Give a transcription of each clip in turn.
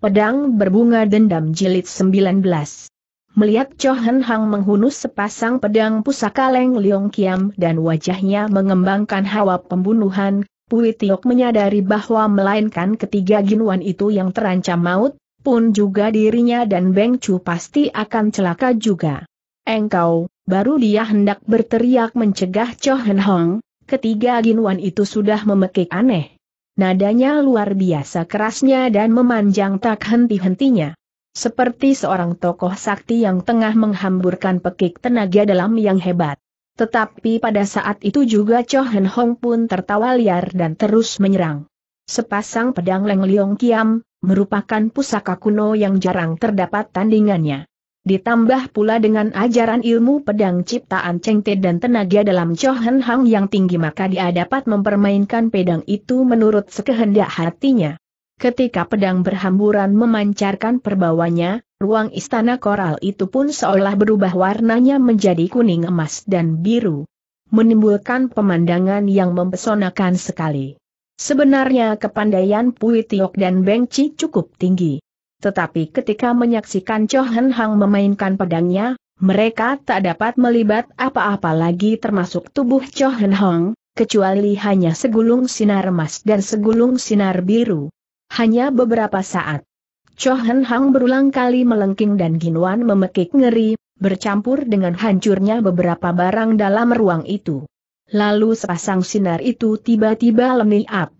Pedang Berbunga Dendam Jilid 19 Melihat Cho Hen Hang menghunus sepasang pedang pusaka Leng Leong Kiam dan wajahnya mengembangkan hawa pembunuhan, Pui Tiok menyadari bahwa melainkan ketiga ginuan itu yang terancam maut, pun juga dirinya dan Beng Chu pasti akan celaka juga. Engkau, baru dia hendak berteriak mencegah Cho Hen Hang, ketiga ginuan itu sudah memekik aneh. Nadanya luar biasa kerasnya dan memanjang tak henti-hentinya. Seperti seorang tokoh sakti yang tengah menghamburkan pekik tenaga dalam yang hebat. Tetapi pada saat itu juga Cho Hen Hong pun tertawa liar dan terus menyerang. Sepasang pedang Leng Leong Kiam, merupakan pusaka kuno yang jarang terdapat tandingannya. Ditambah pula dengan ajaran ilmu pedang ciptaan Cheng Te dan tenaga dalam Chohan Hang yang tinggi maka dia dapat mempermainkan pedang itu menurut sekehendak hatinya. Ketika pedang berhamburan memancarkan perbawanya, ruang istana koral itu pun seolah berubah warnanya menjadi kuning emas dan biru. Menimbulkan pemandangan yang mempesonakan sekali. Sebenarnya kepandaian Pui Tiok dan Beng Chi cukup tinggi. Tetapi ketika menyaksikan Cho Hen Hang memainkan pedangnya, mereka tak dapat melibat apa-apa lagi termasuk tubuh Cho Hen Hang, kecuali hanya segulung sinar emas dan segulung sinar biru. Hanya beberapa saat. Cho Hen Hang berulang kali melengking dan Wan memekik ngeri, bercampur dengan hancurnya beberapa barang dalam ruang itu. Lalu sepasang sinar itu tiba-tiba lenyap.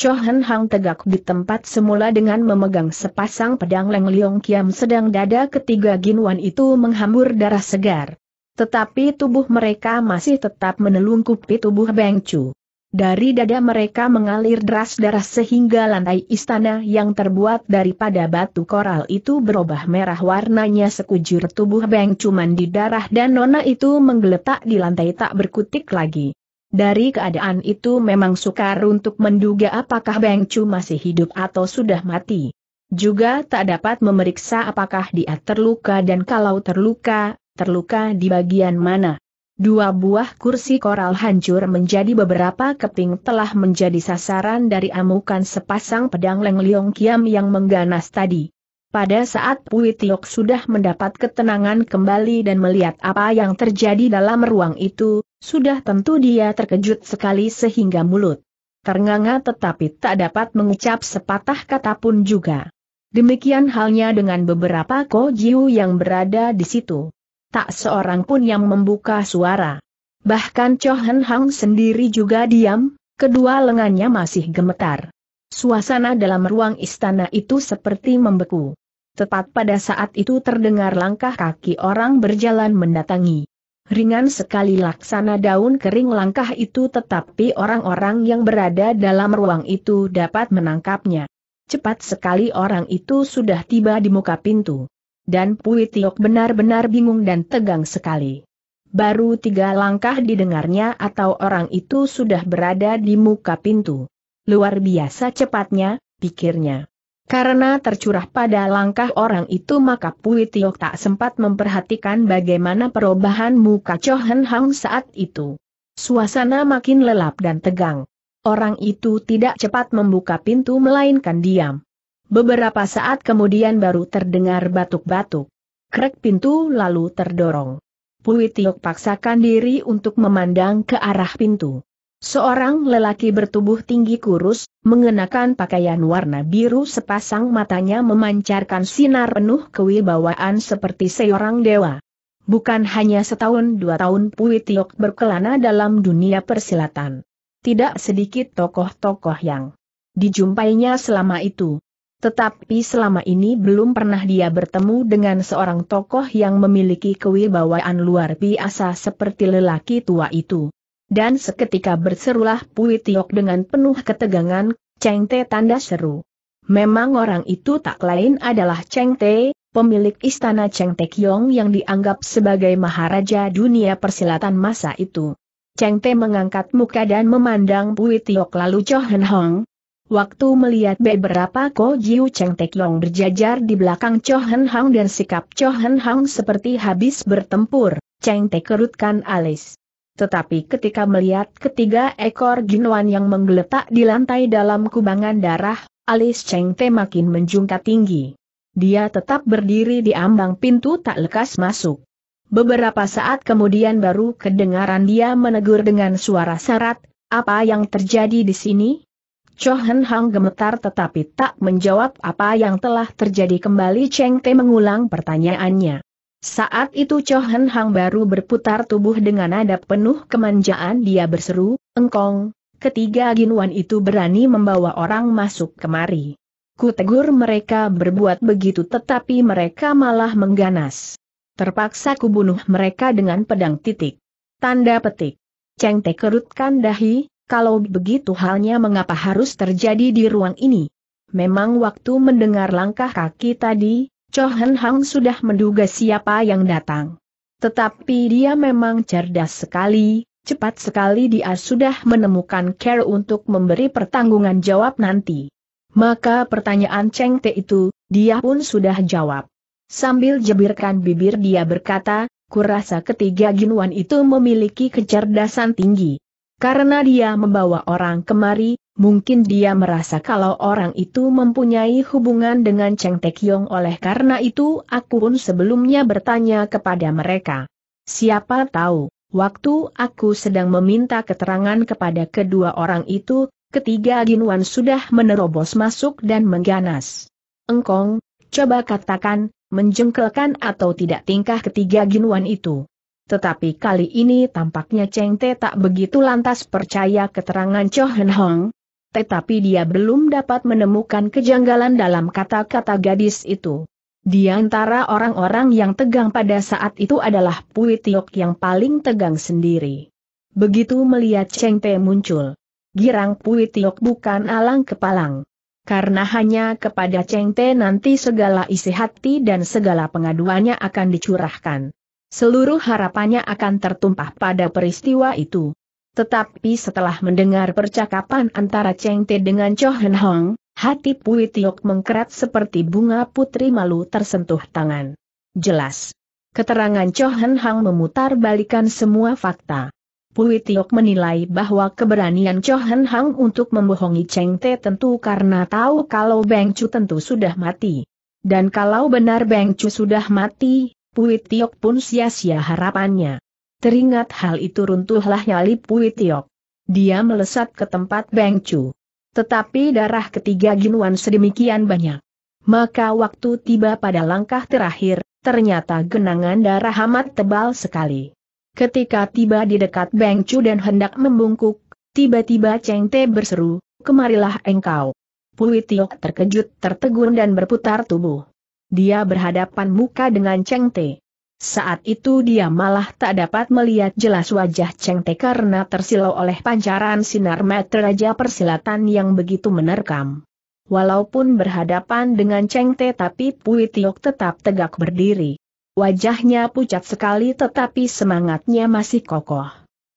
Chohan Hang tegak di tempat semula dengan memegang sepasang pedang Leng Leong Kiam sedang dada ketiga Ginwan itu menghambur darah segar. Tetapi tubuh mereka masih tetap menelungkupi tubuh Beng Chu. Dari dada mereka mengalir deras darah sehingga lantai istana yang terbuat daripada batu koral itu berubah merah warnanya sekujur tubuh Beng Chu mandi darah dan nona itu menggeletak di lantai tak berkutik lagi. Dari keadaan itu memang sukar untuk menduga apakah Beng Chu masih hidup atau sudah mati. Juga tak dapat memeriksa apakah dia terluka dan kalau terluka, terluka di bagian mana. Dua buah kursi koral hancur menjadi beberapa keping telah menjadi sasaran dari amukan sepasang pedang Leng Leong Kiam yang mengganas tadi. Pada saat Pui Tiok sudah mendapat ketenangan kembali dan melihat apa yang terjadi dalam ruang itu, sudah tentu dia terkejut sekali sehingga mulut ternganga tetapi tak dapat mengucap sepatah kata pun juga. Demikian halnya dengan beberapa kojiu yang berada di situ. Tak seorang pun yang membuka suara. Bahkan Chohan Hang sendiri juga diam, kedua lengannya masih gemetar. Suasana dalam ruang istana itu seperti membeku. Tepat pada saat itu terdengar langkah kaki orang berjalan mendatangi. Ringan sekali laksana daun kering langkah itu tetapi orang-orang yang berada dalam ruang itu dapat menangkapnya. Cepat sekali orang itu sudah tiba di muka pintu. Dan Pui Tiok benar-benar bingung dan tegang sekali. Baru tiga langkah didengarnya atau orang itu sudah berada di muka pintu. Luar biasa cepatnya, pikirnya. Karena tercurah pada langkah orang itu maka Pui Tiok tak sempat memperhatikan bagaimana perubahan muka Cho Hen Hang saat itu. Suasana makin lelap dan tegang. Orang itu tidak cepat membuka pintu melainkan diam. Beberapa saat kemudian baru terdengar batuk-batuk. Krek pintu lalu terdorong. Pui Tiok paksakan diri untuk memandang ke arah pintu. Seorang lelaki bertubuh tinggi kurus, Mengenakan pakaian warna biru sepasang matanya memancarkan sinar penuh kewibawaan seperti seorang dewa. Bukan hanya setahun dua tahun Pui Tiok berkelana dalam dunia persilatan. Tidak sedikit tokoh-tokoh yang dijumpainya selama itu. Tetapi selama ini belum pernah dia bertemu dengan seorang tokoh yang memiliki kewibawaan luar biasa seperti lelaki tua itu dan seketika berserulah Pui Tiok dengan penuh ketegangan, Cheng Te tanda seru. Memang orang itu tak lain adalah Cheng Te, pemilik istana Cheng Te Kiong yang dianggap sebagai maharaja dunia persilatan masa itu. Cheng Te mengangkat muka dan memandang Pui Tiok lalu Cho Hen Hong. Waktu melihat beberapa Ko Jiu Cheng Te Kiong berjajar di belakang Cho Hen Hong dan sikap Cho Hen Hong seperti habis bertempur, Cheng Te kerutkan alis. Tetapi ketika melihat ketiga ekor jinuan yang menggeletak di lantai dalam kubangan darah, alis Cheng Te makin menjungkat tinggi. Dia tetap berdiri di ambang pintu tak lekas masuk. Beberapa saat kemudian baru kedengaran dia menegur dengan suara syarat, apa yang terjadi di sini? Chohan Hang gemetar tetapi tak menjawab apa yang telah terjadi kembali Cheng Te mengulang pertanyaannya. Saat itu Chohen Hang baru berputar tubuh dengan nada penuh kemanjaan dia berseru, engkong, ketiga Ginwan itu berani membawa orang masuk kemari. Kutegur mereka berbuat begitu tetapi mereka malah mengganas. Terpaksa kubunuh mereka dengan pedang titik. Tanda petik. Ceng Te kerutkan dahi, kalau begitu halnya mengapa harus terjadi di ruang ini? Memang waktu mendengar langkah kaki tadi, Chohen Hang sudah menduga siapa yang datang. Tetapi dia memang cerdas sekali, cepat sekali dia sudah menemukan care untuk memberi pertanggungan jawab nanti. Maka pertanyaan Cheng Te itu, dia pun sudah jawab. Sambil jebirkan bibir dia berkata, kurasa ketiga Ginwan itu memiliki kecerdasan tinggi. Karena dia membawa orang kemari, Mungkin dia merasa kalau orang itu mempunyai hubungan dengan Cheng Kiong, oleh karena itu aku pun sebelumnya bertanya kepada mereka. Siapa tahu, waktu aku sedang meminta keterangan kepada kedua orang itu, ketiga Ginwan sudah menerobos masuk dan mengganas. Engkong, coba katakan, menjengkelkan atau tidak tingkah ketiga Ginwan itu. Tetapi kali ini tampaknya Cheng Te tak begitu lantas percaya keterangan Cho Hen Hong, tetapi dia belum dapat menemukan kejanggalan dalam kata-kata gadis itu. Di antara orang-orang yang tegang pada saat itu adalah Pui Tiok yang paling tegang sendiri. Begitu melihat Cheng Te muncul, girang Pui Tiok bukan alang kepalang. Karena hanya kepada Cheng Te nanti segala isi hati dan segala pengaduannya akan dicurahkan. Seluruh harapannya akan tertumpah pada peristiwa itu. Tetapi setelah mendengar percakapan antara Cheng Te dengan Cho Hen Hong, hati Pui Tiok mengkerat seperti bunga putri malu tersentuh tangan. Jelas. Keterangan Cho Hen Hong memutar balikan semua fakta. Pui Tiok menilai bahwa keberanian Cho Hen Hong untuk membohongi Cheng Te tentu karena tahu kalau Beng Chu tentu sudah mati. Dan kalau benar Beng Chu sudah mati, Pui Tiok pun sia-sia harapannya. Teringat hal itu runtuhlah nyali Pui Tiok. Dia melesat ke tempat Beng Chu. Tetapi darah ketiga ginuan sedemikian banyak. Maka waktu tiba pada langkah terakhir, ternyata genangan darah amat tebal sekali. Ketika tiba di dekat Beng Chu dan hendak membungkuk, tiba-tiba Cheng Te berseru, kemarilah engkau. Pui Tiok terkejut tertegun dan berputar tubuh. Dia berhadapan muka dengan Cheng Te. Saat itu dia malah tak dapat melihat jelas wajah Cheng Te karena tersilau oleh pancaran sinar mata raja persilatan yang begitu menerkam. Walaupun berhadapan dengan Cheng Te tapi Pui Tiok tetap tegak berdiri. Wajahnya pucat sekali tetapi semangatnya masih kokoh.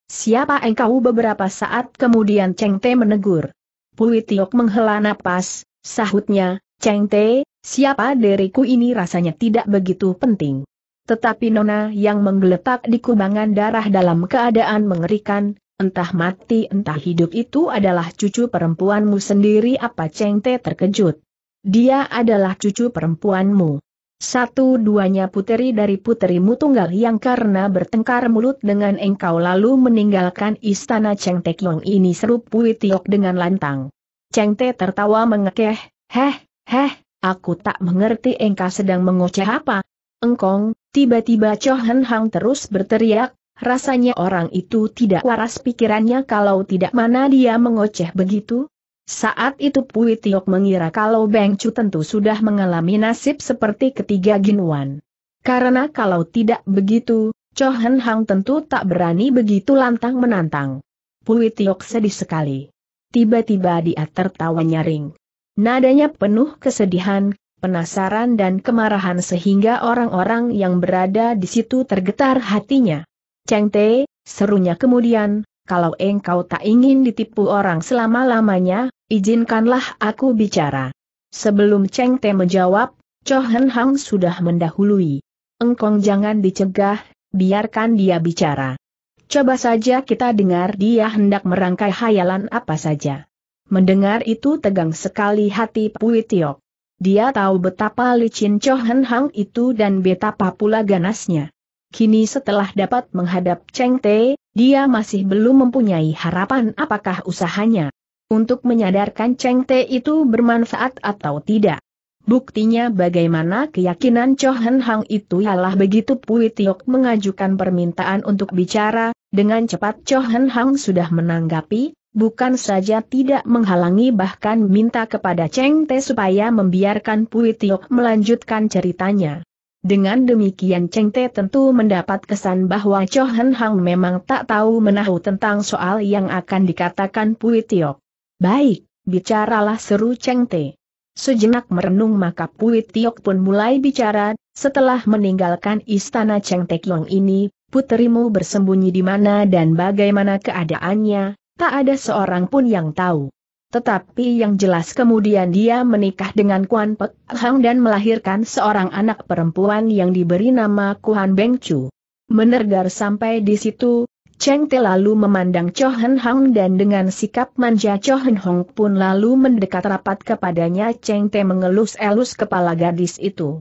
Siapa engkau beberapa saat kemudian Cheng Te menegur. Pui Tiok menghela napas, sahutnya, Cheng Te, siapa diriku ini rasanya tidak begitu penting. Tetapi Nona yang menggeletak di kubangan darah dalam keadaan mengerikan, entah mati entah hidup itu adalah cucu perempuanmu sendiri apa Cheng Te terkejut. Dia adalah cucu perempuanmu. Satu-duanya puteri dari puterimu tunggal yang karena bertengkar mulut dengan engkau lalu meninggalkan istana Cheng Te Kiong ini seru Pui Tiok dengan lantang. Cheng Te tertawa mengekeh, heh, heh, aku tak mengerti engkau sedang mengoceh apa, engkong, tiba-tiba Cho Hen Hang terus berteriak, rasanya orang itu tidak waras pikirannya kalau tidak mana dia mengoceh begitu. Saat itu Pui Tiok mengira kalau Beng Chu tentu sudah mengalami nasib seperti ketiga Ginwan. Karena kalau tidak begitu, Cho Hen Hang tentu tak berani begitu lantang menantang. Pui Tiok sedih sekali. Tiba-tiba dia tertawa nyaring. Nadanya penuh kesedihan, penasaran dan kemarahan sehingga orang-orang yang berada di situ tergetar hatinya. Cheng Te, serunya kemudian, kalau engkau tak ingin ditipu orang selama-lamanya, izinkanlah aku bicara. Sebelum Cheng Te menjawab, Cho Hen Hang sudah mendahului. Engkong jangan dicegah, biarkan dia bicara. Coba saja kita dengar dia hendak merangkai hayalan apa saja. Mendengar itu tegang sekali hati Pui Tiok. Dia tahu betapa licin Cho Hen Hang itu dan betapa pula ganasnya. Kini setelah dapat menghadap Cheng Te, dia masih belum mempunyai harapan apakah usahanya untuk menyadarkan Cheng Te itu bermanfaat atau tidak. Buktinya bagaimana keyakinan Cho Hen Hang itu ialah begitu Pui Tiok mengajukan permintaan untuk bicara, dengan cepat Cho Hen Hang sudah menanggapi, bukan saja tidak menghalangi bahkan minta kepada Cheng Te supaya membiarkan Pui Tiok melanjutkan ceritanya. Dengan demikian Cheng Te tentu mendapat kesan bahwa Cho Hen Hang memang tak tahu menahu tentang soal yang akan dikatakan Pui Tiok. Baik, bicaralah seru Cheng Te. Sejenak merenung maka Pui Tiok pun mulai bicara, setelah meninggalkan istana Cheng Te Kiong ini, putrimu bersembunyi di mana dan bagaimana keadaannya, Tak ada seorang pun yang tahu. Tetapi yang jelas kemudian dia menikah dengan Kuan Pek Hang dan melahirkan seorang anak perempuan yang diberi nama Kuan Beng Chu. Menergar sampai di situ, Cheng Te lalu memandang Cho Hang dan dengan sikap manja Cho Hong pun lalu mendekat rapat kepadanya Cheng Te mengelus-elus kepala gadis itu.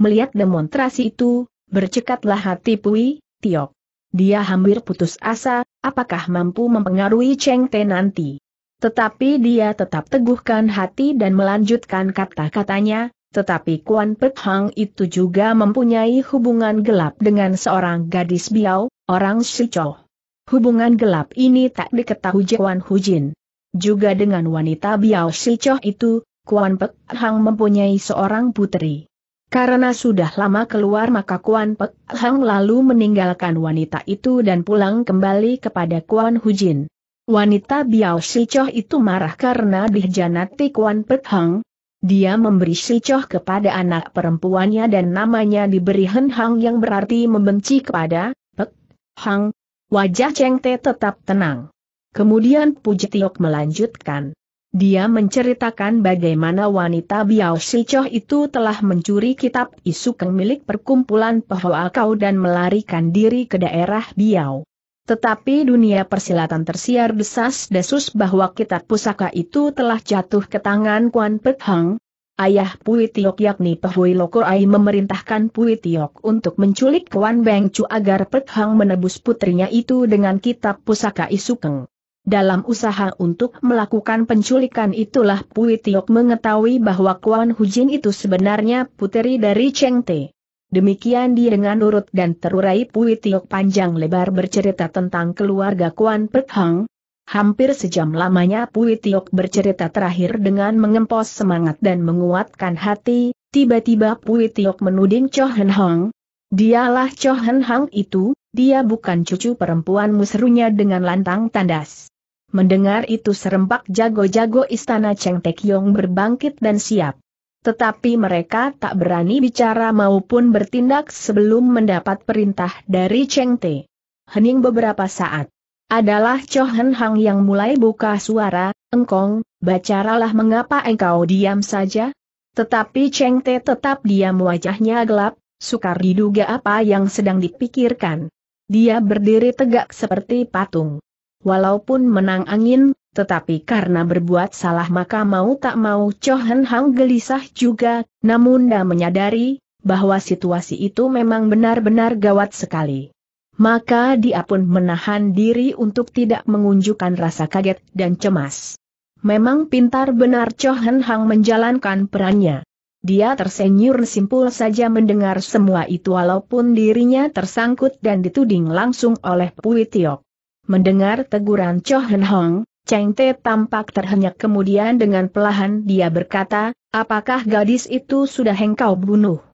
Melihat demonstrasi itu, bercekatlah hati Pui, Tiok. Dia hampir putus asa, apakah mampu mempengaruhi Cheng Te nanti. Tetapi dia tetap teguhkan hati dan melanjutkan kata-katanya, tetapi Kuan Pek Hang itu juga mempunyai hubungan gelap dengan seorang gadis biau, orang Shichoh. Hubungan gelap ini tak diketahui Hu Hujin. Juga dengan wanita biau Shichoh itu, Kuan Pek Hang mempunyai seorang putri. Karena sudah lama keluar maka Kuan Pek Hang lalu meninggalkan wanita itu dan pulang kembali kepada Kuan Hujin. Wanita Biao Choh itu marah karena dihjanati Kuan Pek Hang. Dia memberi Choh kepada anak perempuannya dan namanya diberi Hen Hang yang berarti membenci kepada Pek Hang. Wajah Cheng Te tetap tenang. Kemudian Puji Tiok melanjutkan. Dia menceritakan bagaimana wanita Biao Sichoh itu telah mencuri kitab Isukeng milik perkumpulan Pehoa Kau dan melarikan diri ke daerah Biao. Tetapi dunia persilatan tersiar desas-desus bahwa kitab pusaka itu telah jatuh ke tangan Kuan Pek Hang. Ayah Pui Tiok yakni Pehui Ai memerintahkan Pui Tiok untuk menculik Kuan Beng Chu agar Pek Hang menebus putrinya itu dengan kitab pusaka Isukeng. Dalam usaha untuk melakukan penculikan itulah Pui Tiok mengetahui bahwa Kuan Hujin itu sebenarnya puteri dari Cheng Te. Demikian dia dengan urut dan terurai Pui Tiok panjang lebar bercerita tentang keluarga Kuan Pek Hang. Hampir sejam lamanya Pui Tiok bercerita terakhir dengan mengempos semangat dan menguatkan hati, tiba-tiba Pui Tiok menuding Cho Hen Hang. Dialah Cho Hen Hang itu, dia bukan cucu perempuanmu serunya dengan lantang tandas. Mendengar itu serempak jago-jago istana Cheng Tek Yong berbangkit dan siap. Tetapi mereka tak berani bicara maupun bertindak sebelum mendapat perintah dari Cheng Te. Hening beberapa saat. Adalah Cho Hen Hang yang mulai buka suara, engkong, bacaralah mengapa engkau diam saja? Tetapi Cheng Te tetap diam wajahnya gelap, sukar diduga apa yang sedang dipikirkan. Dia berdiri tegak seperti patung walaupun menang angin, tetapi karena berbuat salah maka mau tak mau Cho Hang gelisah juga, namun dia menyadari, bahwa situasi itu memang benar-benar gawat sekali. Maka dia pun menahan diri untuk tidak mengunjukkan rasa kaget dan cemas. Memang pintar benar Cho Hang menjalankan perannya. Dia tersenyur simpul saja mendengar semua itu walaupun dirinya tersangkut dan dituding langsung oleh Pui Tiok. Mendengar teguran Cho Hen Hong, Cheng Te tampak terhenyak kemudian dengan pelahan dia berkata, apakah gadis itu sudah engkau bunuh?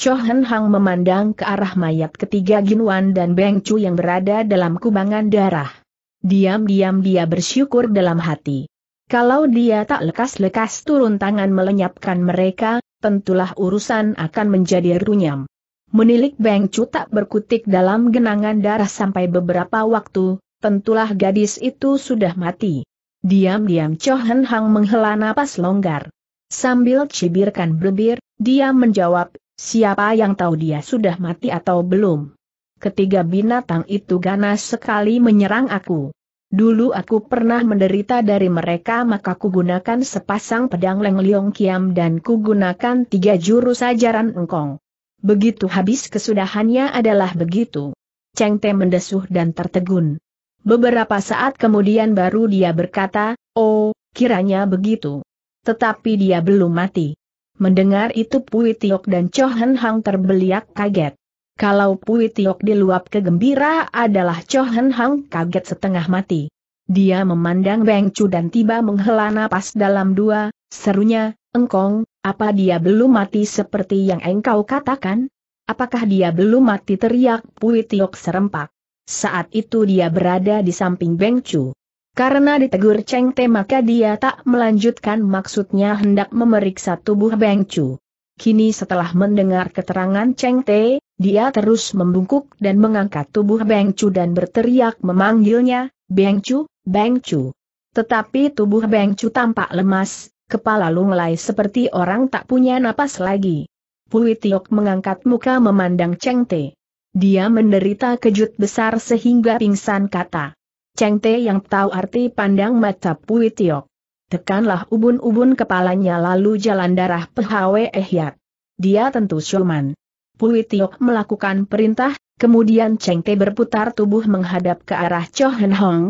Cho Hen Hong memandang ke arah mayat ketiga Ginwan dan Beng Chu yang berada dalam kubangan darah. Diam-diam dia bersyukur dalam hati. Kalau dia tak lekas-lekas turun tangan melenyapkan mereka, tentulah urusan akan menjadi runyam. Menilik Beng Chu tak berkutik dalam genangan darah sampai beberapa waktu, tentulah gadis itu sudah mati. Diam-diam Cho Hen Hang menghela napas longgar. Sambil cibirkan bibir, dia menjawab, siapa yang tahu dia sudah mati atau belum. Ketiga binatang itu ganas sekali menyerang aku. Dulu aku pernah menderita dari mereka maka ku gunakan sepasang pedang Leng Leong Kiam dan ku gunakan tiga jurus ajaran engkong. Begitu habis kesudahannya adalah begitu. Cheng Te mendesuh dan tertegun. Beberapa saat kemudian baru dia berkata, oh, kiranya begitu. Tetapi dia belum mati. Mendengar itu Pui Tiok dan Cho Hen Hang terbeliak kaget. Kalau Pui Tiok diluap kegembira adalah Cho Hen Hang kaget setengah mati. Dia memandang Beng Chu dan tiba menghela napas dalam dua, serunya, engkong, apa dia belum mati seperti yang engkau katakan? Apakah dia belum mati teriak Pui Tiok serempak. Saat itu dia berada di samping Beng Chu. Karena ditegur Cheng Te maka dia tak melanjutkan maksudnya hendak memeriksa tubuh Beng Chu. Kini setelah mendengar keterangan Cheng Te, dia terus membungkuk dan mengangkat tubuh Beng Chu dan berteriak memanggilnya, Beng Chu, Beng Chu. Tetapi tubuh Beng Chu tampak lemas, kepala lunglai seperti orang tak punya napas lagi. Pui Tiok mengangkat muka memandang Cheng Te. Dia menderita kejut besar sehingga pingsan kata. Cheng Te yang tahu arti pandang mata Pui Tiok. Tekanlah ubun-ubun kepalanya lalu jalan darah PHW Ehyat. Dia tentu Shoman. Pui Tiok melakukan perintah, kemudian Cheng Te berputar tubuh menghadap ke arah Hen Hong,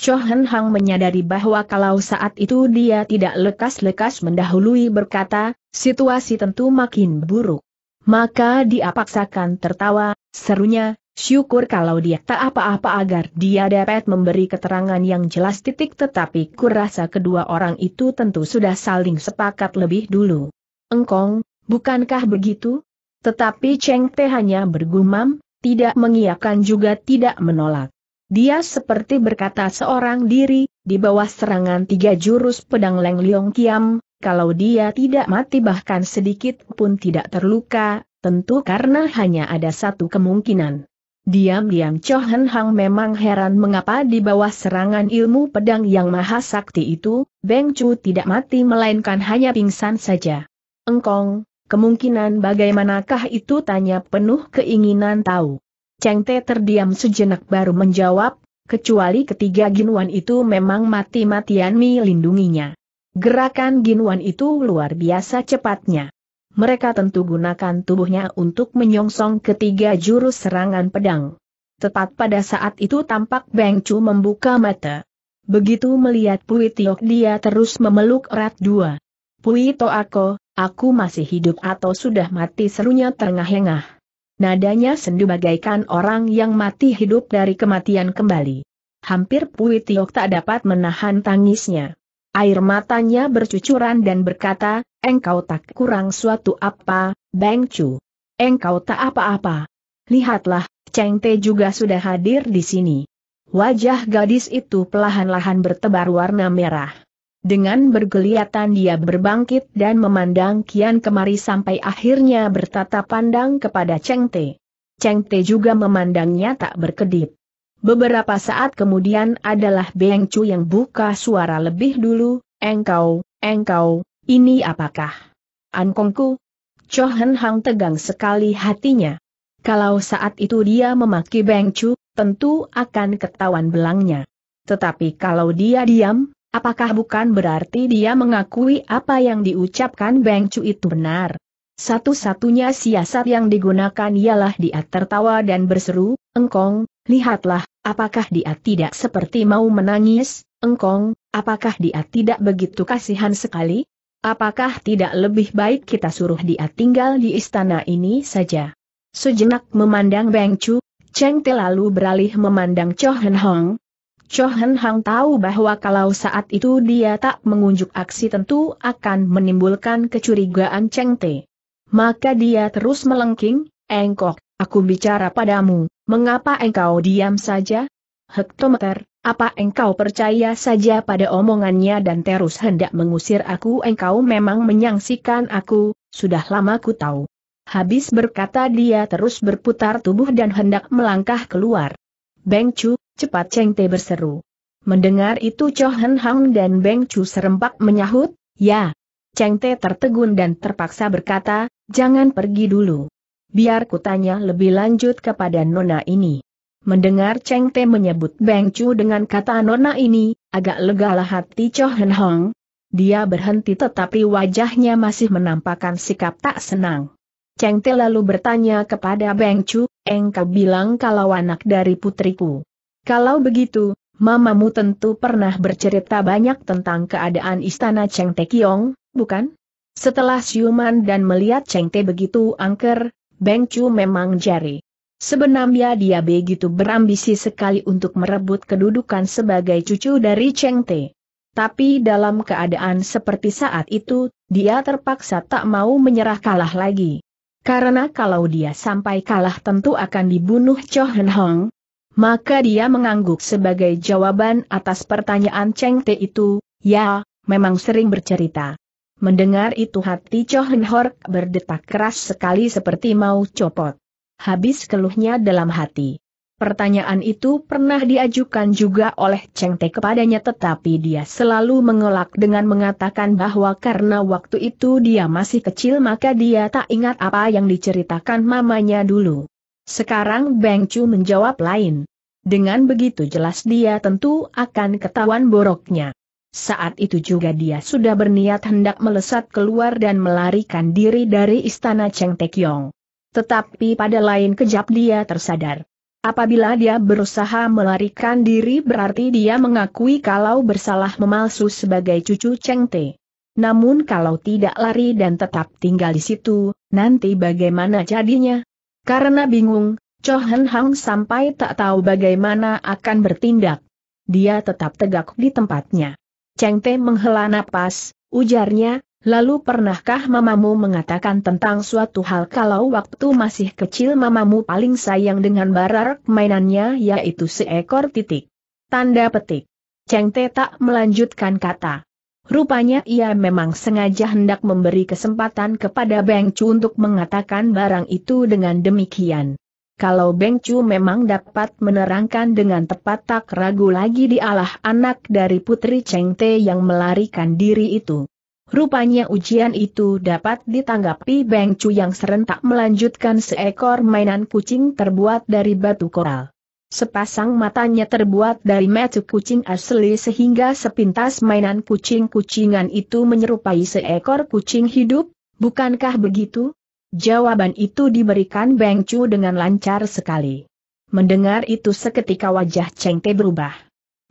Chohan Hong menyadari bahwa kalau saat itu dia tidak lekas-lekas mendahului berkata, situasi tentu makin buruk. Maka dia paksakan tertawa, serunya, Syukur kalau dia tak apa-apa agar dia dapat memberi keterangan yang jelas titik tetapi kurasa kedua orang itu tentu sudah saling sepakat lebih dulu. Engkong, bukankah begitu? Tetapi Cheng Te hanya bergumam, tidak mengiyakan juga tidak menolak. Dia seperti berkata seorang diri, di bawah serangan tiga jurus pedang Leng Leong Kiam, kalau dia tidak mati bahkan sedikit pun tidak terluka, tentu karena hanya ada satu kemungkinan. Diam-diam Cho Hen Hang memang heran mengapa di bawah serangan ilmu pedang yang maha sakti itu, Beng Chu tidak mati melainkan hanya pingsan saja. Engkong, kemungkinan bagaimanakah itu tanya penuh keinginan tahu. Cheng Te terdiam sejenak baru menjawab, kecuali ketiga ginuan itu memang mati-matian melindunginya. Gerakan Ginwan itu luar biasa cepatnya. Mereka tentu gunakan tubuhnya untuk menyongsong ketiga jurus serangan pedang. Tepat pada saat itu tampak Beng Chu membuka mata. Begitu melihat Pui Tiok dia terus memeluk erat dua. Pui Toako, aku masih hidup atau sudah mati serunya terengah-engah. Nadanya sendu bagaikan orang yang mati hidup dari kematian kembali. Hampir Pui Tiok tak dapat menahan tangisnya. Air matanya bercucuran dan berkata, engkau tak kurang suatu apa, Beng Chu. Engkau tak apa-apa. Lihatlah, Cheng Te juga sudah hadir di sini. Wajah gadis itu pelahan-lahan bertebar warna merah. Dengan bergeliatan dia berbangkit dan memandang kian kemari sampai akhirnya bertata pandang kepada Cheng Te. Cheng Te juga memandangnya tak berkedip. Beberapa saat kemudian adalah Beng Chu yang buka suara lebih dulu, engkau, engkau, ini apakah? Ankongku? Chohen Hang tegang sekali hatinya. Kalau saat itu dia memaki Beng Chu, tentu akan ketahuan belangnya. Tetapi kalau dia diam, apakah bukan berarti dia mengakui apa yang diucapkan Beng Chu itu benar? Satu-satunya siasat yang digunakan ialah dia tertawa dan berseru, engkong, lihatlah, apakah dia tidak seperti mau menangis, engkong, apakah dia tidak begitu kasihan sekali? Apakah tidak lebih baik kita suruh dia tinggal di istana ini saja? Sejenak memandang Beng Chu, Cheng Te lalu beralih memandang Cho Hen Hong. Cho Hen Hong tahu bahwa kalau saat itu dia tak mengunjuk aksi tentu akan menimbulkan kecurigaan Cheng Te. Maka dia terus melengking, engkok, Aku bicara padamu, mengapa engkau diam saja? Hektometer, apa engkau percaya saja pada omongannya dan terus hendak mengusir aku engkau memang menyangsikan aku, sudah lama ku tahu. Habis berkata dia terus berputar tubuh dan hendak melangkah keluar. Beng Chu, cepat Cheng Te berseru. Mendengar itu Cho Hang dan Beng Chu serempak menyahut, ya. Cheng Te tertegun dan terpaksa berkata, jangan pergi dulu biar kutanya lebih lanjut kepada nona ini. Mendengar Cheng Te menyebut Beng Chu dengan kata nona ini, agak legalah hati Cho Hen Hong. Dia berhenti tetapi wajahnya masih menampakkan sikap tak senang. Cheng Te lalu bertanya kepada Beng Chu, engkau bilang kalau anak dari putriku. Kalau begitu, mamamu tentu pernah bercerita banyak tentang keadaan istana Cheng Te Kiong, bukan? Setelah siuman dan melihat Cheng Te begitu angker, Beng Chu memang jari. Sebenarnya dia begitu berambisi sekali untuk merebut kedudukan sebagai cucu dari Cheng Te. Tapi dalam keadaan seperti saat itu, dia terpaksa tak mau menyerah kalah lagi. Karena kalau dia sampai kalah tentu akan dibunuh Cho Hen Hong. Maka dia mengangguk sebagai jawaban atas pertanyaan Cheng Te itu, ya, memang sering bercerita. Mendengar itu hati Chohan Hork berdetak keras sekali seperti mau copot. Habis keluhnya dalam hati. Pertanyaan itu pernah diajukan juga oleh Cheng Te kepadanya tetapi dia selalu mengelak dengan mengatakan bahwa karena waktu itu dia masih kecil maka dia tak ingat apa yang diceritakan mamanya dulu. Sekarang Beng Chu menjawab lain. Dengan begitu jelas dia tentu akan ketahuan boroknya saat itu juga dia sudah berniat hendak melesat keluar dan melarikan diri dari istana Cheng Tekyong. Tetapi pada lain kejap dia tersadar. Apabila dia berusaha melarikan diri berarti dia mengakui kalau bersalah memalsu sebagai cucu Cheng Te. Namun kalau tidak lari dan tetap tinggal di situ, nanti bagaimana jadinya? Karena bingung, Hen Hang sampai tak tahu bagaimana akan bertindak. Dia tetap tegak di tempatnya. Cheng Te menghela napas, ujarnya, lalu pernahkah mamamu mengatakan tentang suatu hal kalau waktu masih kecil mamamu paling sayang dengan barak mainannya yaitu seekor titik. Tanda petik. Cheng Te tak melanjutkan kata. Rupanya ia memang sengaja hendak memberi kesempatan kepada Beng Chu untuk mengatakan barang itu dengan demikian. Kalau Beng Chu memang dapat menerangkan dengan tepat tak ragu lagi dialah anak dari Putri Cheng Te yang melarikan diri itu. Rupanya ujian itu dapat ditanggapi Beng Chu yang serentak melanjutkan seekor mainan kucing terbuat dari batu koral. Sepasang matanya terbuat dari mata kucing asli sehingga sepintas mainan kucing-kucingan itu menyerupai seekor kucing hidup, bukankah begitu? Jawaban itu diberikan Beng Chu dengan lancar sekali. Mendengar itu seketika wajah Cheng Te berubah.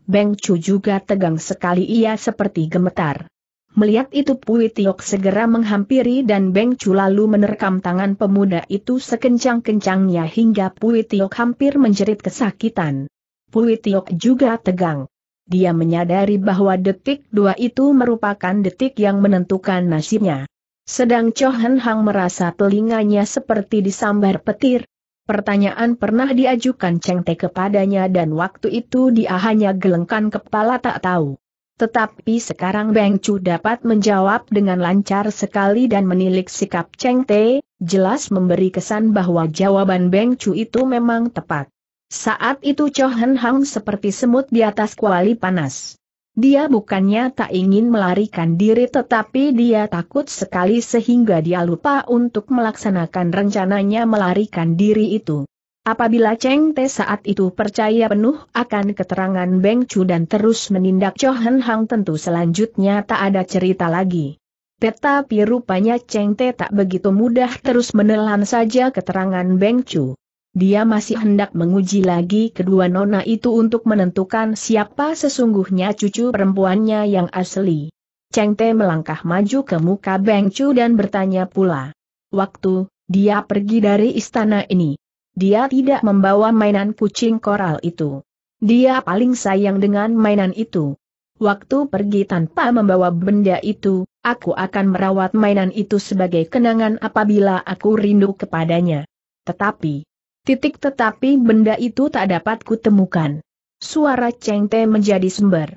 Beng Chu juga tegang sekali ia seperti gemetar. Melihat itu Pui Tiok segera menghampiri dan Beng Chu lalu menerkam tangan pemuda itu sekencang-kencangnya hingga Pui Tiok hampir menjerit kesakitan. Pui Tiok juga tegang. Dia menyadari bahwa detik dua itu merupakan detik yang menentukan nasibnya. Sedang Chohen Hang merasa telinganya seperti disambar petir. Pertanyaan pernah diajukan Cheng Te kepadanya dan waktu itu dia hanya gelengkan kepala tak tahu. Tetapi sekarang Beng Chu dapat menjawab dengan lancar sekali dan menilik sikap Cheng Te, jelas memberi kesan bahwa jawaban Beng Chu itu memang tepat. Saat itu Chohen Hang seperti semut di atas kuali panas. Dia bukannya tak ingin melarikan diri tetapi dia takut sekali sehingga dia lupa untuk melaksanakan rencananya melarikan diri itu. Apabila Cheng Te saat itu percaya penuh akan keterangan Beng Chu dan terus menindak Chohan Hang tentu selanjutnya tak ada cerita lagi. Tetapi rupanya Cheng Te tak begitu mudah terus menelan saja keterangan Beng Chu dia masih hendak menguji lagi kedua nona itu untuk menentukan siapa sesungguhnya cucu perempuannya yang asli. Cheng Te melangkah maju ke muka Beng Chu dan bertanya pula. Waktu, dia pergi dari istana ini. Dia tidak membawa mainan kucing koral itu. Dia paling sayang dengan mainan itu. Waktu pergi tanpa membawa benda itu, aku akan merawat mainan itu sebagai kenangan apabila aku rindu kepadanya. Tetapi, Titik tetapi benda itu tak dapat kutemukan. Suara Cheng Te menjadi sumber.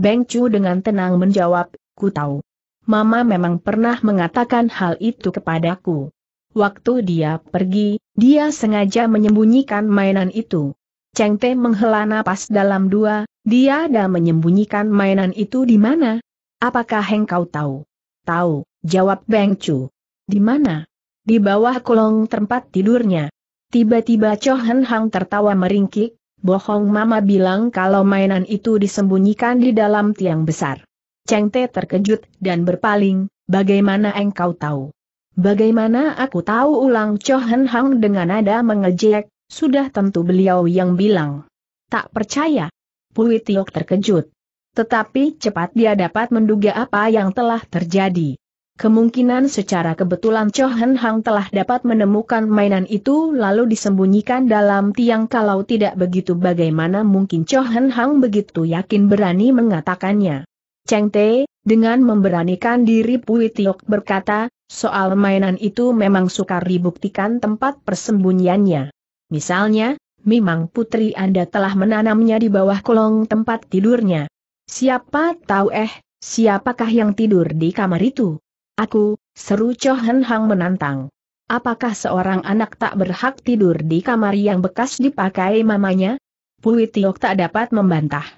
Beng Chu dengan tenang menjawab, ku tahu. Mama memang pernah mengatakan hal itu kepadaku. Waktu dia pergi, dia sengaja menyembunyikan mainan itu. Cheng Te menghela napas dalam dua, dia ada menyembunyikan mainan itu di mana? Apakah engkau tahu? Tahu, jawab Beng Chu. Di mana? Di bawah kolong tempat tidurnya. Tiba-tiba Cohen Hang tertawa meringkik, bohong mama bilang kalau mainan itu disembunyikan di dalam tiang besar. Cheng Te terkejut dan berpaling, bagaimana engkau tahu? Bagaimana aku tahu ulang Cohen Hang dengan nada mengejek, sudah tentu beliau yang bilang. Tak percaya. Pui Tiok terkejut. Tetapi cepat dia dapat menduga apa yang telah terjadi. Kemungkinan secara kebetulan Cho Hen Hang telah dapat menemukan mainan itu lalu disembunyikan dalam tiang kalau tidak begitu bagaimana mungkin Cho Hen Hang begitu yakin berani mengatakannya. Cheng Te, dengan memberanikan diri Pui Tiok berkata, soal mainan itu memang sukar dibuktikan tempat persembunyiannya. Misalnya, memang putri Anda telah menanamnya di bawah kolong tempat tidurnya. Siapa tahu eh, siapakah yang tidur di kamar itu? Aku, seru Cho Hang menantang. Apakah seorang anak tak berhak tidur di kamar yang bekas dipakai mamanya? Pui Tiok tak dapat membantah.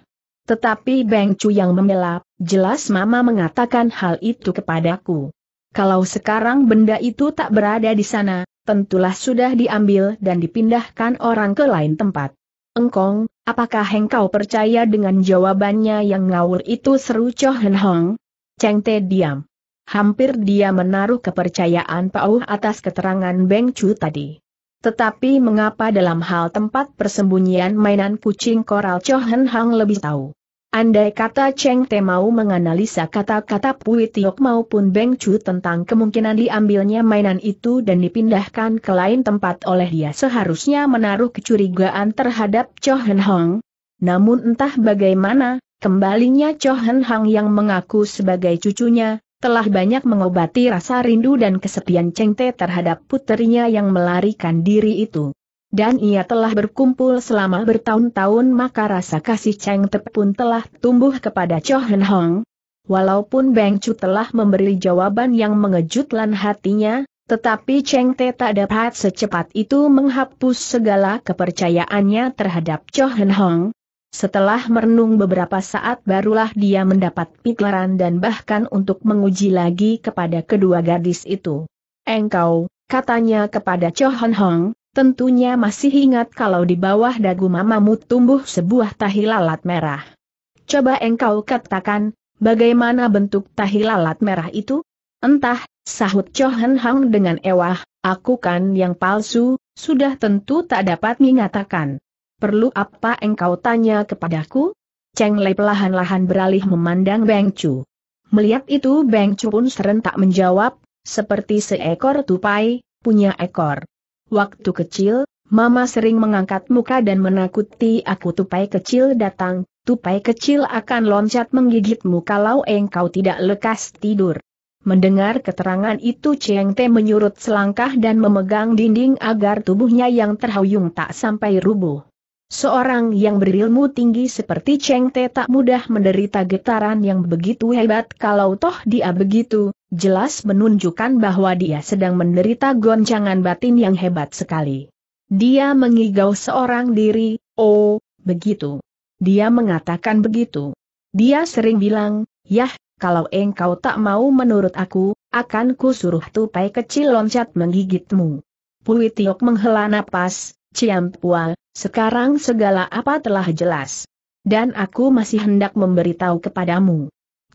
Tetapi Beng Chu yang memelap, jelas mama mengatakan hal itu kepadaku. Kalau sekarang benda itu tak berada di sana, tentulah sudah diambil dan dipindahkan orang ke lain tempat. Engkong, apakah engkau percaya dengan jawabannya yang ngawur itu seru Cho Hang? Cheng Te diam hampir dia menaruh kepercayaan Pauh atas keterangan Beng Chu tadi. Tetapi mengapa dalam hal tempat persembunyian mainan kucing koral Chohen Hang lebih tahu? Andai kata Cheng Te mau menganalisa kata-kata Pui Tiok maupun Beng Chu tentang kemungkinan diambilnya mainan itu dan dipindahkan ke lain tempat oleh dia seharusnya menaruh kecurigaan terhadap Chohen Hang. Namun entah bagaimana, kembalinya Chohen Hang yang mengaku sebagai cucunya, telah banyak mengobati rasa rindu dan kesepian Cheng Te terhadap puterinya yang melarikan diri itu. Dan ia telah berkumpul selama bertahun-tahun maka rasa kasih Cheng Te pun telah tumbuh kepada Cho Hen Hong. Walaupun Beng Chu telah memberi jawaban yang mengejutkan hatinya, tetapi Cheng Te tak dapat secepat itu menghapus segala kepercayaannya terhadap Cho Hen Hong, setelah merenung beberapa saat barulah dia mendapat pikiran dan bahkan untuk menguji lagi kepada kedua gadis itu. Engkau, katanya kepada Cho Hon Hong, tentunya masih ingat kalau di bawah dagu mamamu tumbuh sebuah tahi lalat merah. Coba engkau katakan, bagaimana bentuk tahi lalat merah itu? Entah, sahut Cho Hon Hong dengan ewah, aku kan yang palsu, sudah tentu tak dapat mengatakan perlu apa engkau tanya kepadaku? Cheng Lei pelahan lahan beralih memandang Beng Chu. Melihat itu Beng Chu pun serentak menjawab, seperti seekor tupai, punya ekor. Waktu kecil, Mama sering mengangkat muka dan menakuti aku tupai kecil datang, tupai kecil akan loncat menggigitmu kalau engkau tidak lekas tidur. Mendengar keterangan itu Cheng Te menyurut selangkah dan memegang dinding agar tubuhnya yang terhuyung tak sampai rubuh. Seorang yang berilmu tinggi seperti Cheng Te tak mudah menderita getaran yang begitu hebat kalau toh dia begitu, jelas menunjukkan bahwa dia sedang menderita goncangan batin yang hebat sekali. Dia mengigau seorang diri, oh, begitu. Dia mengatakan begitu. Dia sering bilang, yah, kalau engkau tak mau menurut aku, akan ku suruh tupai kecil loncat menggigitmu. Pui Tiok menghela napas, Ciam sekarang segala apa telah jelas. Dan aku masih hendak memberitahu kepadamu.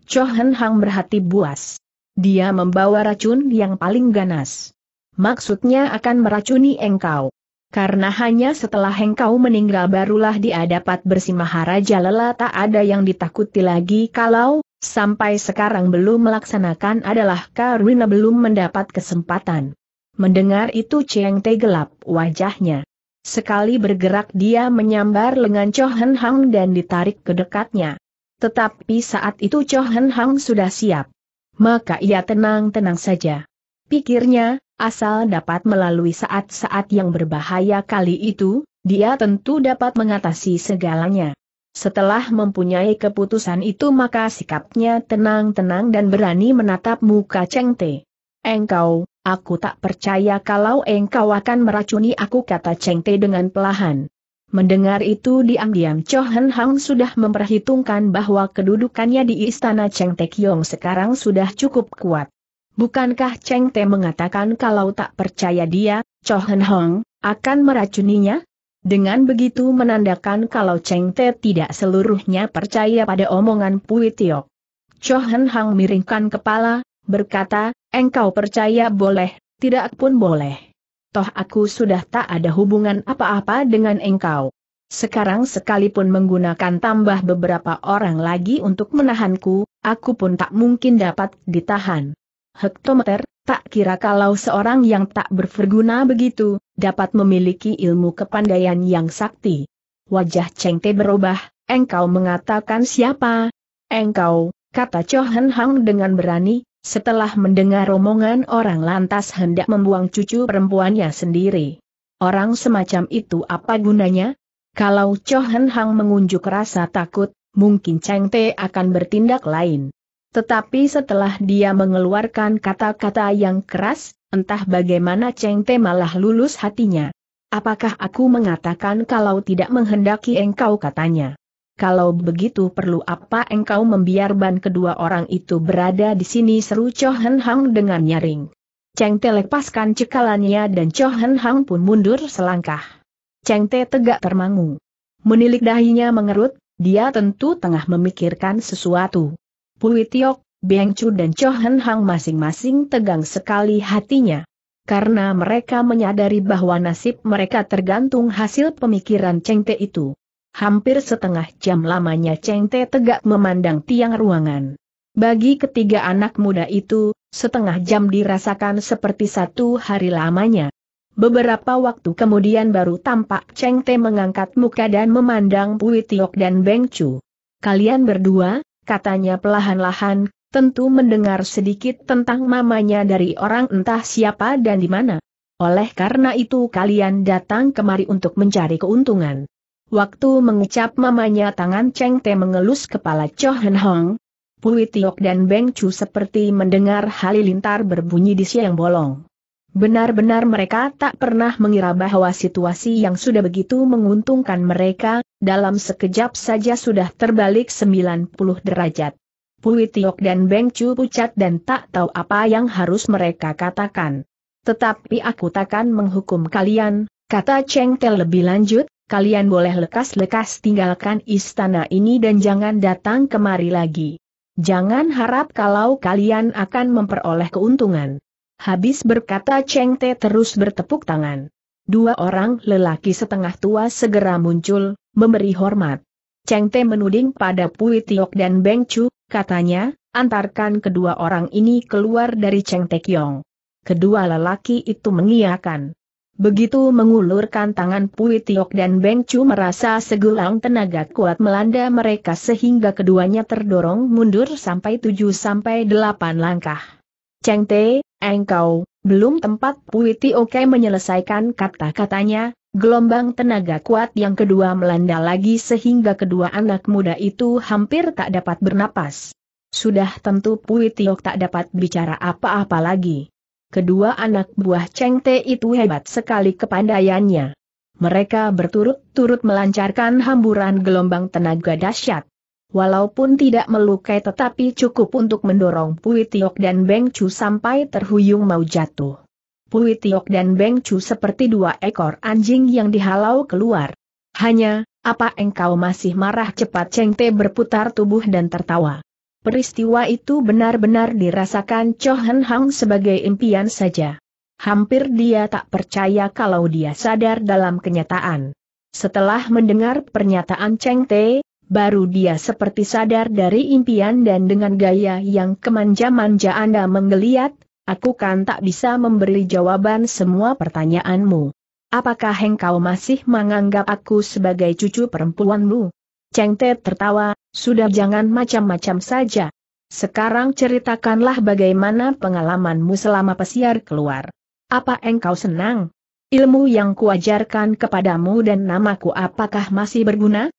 Cho Hang berhati buas. Dia membawa racun yang paling ganas. Maksudnya akan meracuni engkau. Karena hanya setelah engkau meninggal barulah dia dapat bersimaharaja lela tak ada yang ditakuti lagi kalau, sampai sekarang belum melaksanakan adalah Karina belum mendapat kesempatan. Mendengar itu Cheng Te gelap wajahnya. Sekali bergerak dia menyambar lengan Cho Hen Hang dan ditarik ke dekatnya. Tetapi saat itu Cho Hen Hang sudah siap. Maka ia tenang-tenang saja. Pikirnya, asal dapat melalui saat-saat yang berbahaya kali itu, dia tentu dapat mengatasi segalanya. Setelah mempunyai keputusan itu maka sikapnya tenang-tenang dan berani menatap muka Cheng Te. Engkau, Aku tak percaya kalau engkau akan meracuni aku kata Cheng Te dengan pelahan. Mendengar itu diam-diam Cho Hen Hang sudah memperhitungkan bahwa kedudukannya di istana Cheng Te Kiong sekarang sudah cukup kuat. Bukankah Cheng Te mengatakan kalau tak percaya dia, Cho Hen Hang, akan meracuninya? Dengan begitu menandakan kalau Cheng Te tidak seluruhnya percaya pada omongan Pui Tiok. Cho Hen Hang miringkan kepala, berkata, engkau percaya boleh, tidak pun boleh. Toh aku sudah tak ada hubungan apa-apa dengan engkau. Sekarang sekalipun menggunakan tambah beberapa orang lagi untuk menahanku, aku pun tak mungkin dapat ditahan. Hektometer, tak kira kalau seorang yang tak berverguna begitu, dapat memiliki ilmu kepandaian yang sakti. Wajah Cheng berubah, engkau mengatakan siapa? Engkau, kata Cho Hen Hang dengan berani, setelah mendengar romongan orang lantas hendak membuang cucu perempuannya sendiri. Orang semacam itu apa gunanya? Kalau Chohan Hang mengunjuk rasa takut, mungkin Cheng Te akan bertindak lain. Tetapi setelah dia mengeluarkan kata-kata yang keras, entah bagaimana Cheng Te malah lulus hatinya. Apakah aku mengatakan kalau tidak menghendaki engkau katanya? kalau begitu perlu apa engkau membiarkan kedua orang itu berada di sini seru Cho Hen Hang dengan nyaring. Cheng Te lepaskan cekalannya dan Cho Hen Hang pun mundur selangkah. Cheng Te tegak termangu. Menilik dahinya mengerut, dia tentu tengah memikirkan sesuatu. Pui Tiok, Beng Chu dan Cho Hen Hang masing-masing tegang sekali hatinya. Karena mereka menyadari bahwa nasib mereka tergantung hasil pemikiran Cheng Te itu. Hampir setengah jam lamanya Cheng Te tegak memandang tiang ruangan. Bagi ketiga anak muda itu, setengah jam dirasakan seperti satu hari lamanya. Beberapa waktu kemudian baru tampak Cheng Te mengangkat muka dan memandang Pui Tiok dan Beng Chu. Kalian berdua, katanya pelahan-lahan, tentu mendengar sedikit tentang mamanya dari orang entah siapa dan di mana. Oleh karena itu kalian datang kemari untuk mencari keuntungan. Waktu mengucap mamanya tangan Cheng Te mengelus kepala Cho Hen Hong. Pui Tiok dan Beng Chu seperti mendengar halilintar berbunyi di siang bolong. Benar-benar mereka tak pernah mengira bahwa situasi yang sudah begitu menguntungkan mereka, dalam sekejap saja sudah terbalik 90 derajat. Pui Tiok dan Beng Chu pucat dan tak tahu apa yang harus mereka katakan. Tetapi aku takkan menghukum kalian, kata Cheng Te lebih lanjut, kalian boleh lekas-lekas tinggalkan istana ini dan jangan datang kemari lagi. Jangan harap kalau kalian akan memperoleh keuntungan. Habis berkata Cheng Te terus bertepuk tangan. Dua orang lelaki setengah tua segera muncul, memberi hormat. Cheng Te menuding pada Pui Tiok dan Beng Chu, katanya, antarkan kedua orang ini keluar dari Cheng Te Kiong. Kedua lelaki itu mengiakan. Begitu mengulurkan tangan Pui Tiok dan Beng Chu merasa segelang tenaga kuat melanda mereka sehingga keduanya terdorong mundur sampai tujuh sampai delapan langkah. Cheng Te, engkau, belum tempat Pui Tiok menyelesaikan kata-katanya, gelombang tenaga kuat yang kedua melanda lagi sehingga kedua anak muda itu hampir tak dapat bernapas. Sudah tentu Pui Tiok tak dapat bicara apa-apa lagi. Kedua anak buah Cheng Te itu hebat sekali kepandaiannya. Mereka berturut-turut melancarkan hamburan gelombang tenaga dahsyat. Walaupun tidak melukai tetapi cukup untuk mendorong Pui Tiok dan Beng Chu sampai terhuyung mau jatuh. Pui Tiok dan Beng Chu seperti dua ekor anjing yang dihalau keluar. Hanya, apa engkau masih marah cepat Cheng Te berputar tubuh dan tertawa. Peristiwa itu benar-benar dirasakan Cho Hen Hang sebagai impian saja. Hampir dia tak percaya kalau dia sadar dalam kenyataan. Setelah mendengar pernyataan Cheng Te, baru dia seperti sadar dari impian dan dengan gaya yang kemanja-manja Anda menggeliat, aku kan tak bisa memberi jawaban semua pertanyaanmu. Apakah engkau masih menganggap aku sebagai cucu perempuanmu? Cheng Te tertawa, sudah jangan macam-macam saja. Sekarang ceritakanlah bagaimana pengalamanmu selama pesiar keluar. Apa engkau senang? Ilmu yang kuajarkan kepadamu dan namaku apakah masih berguna?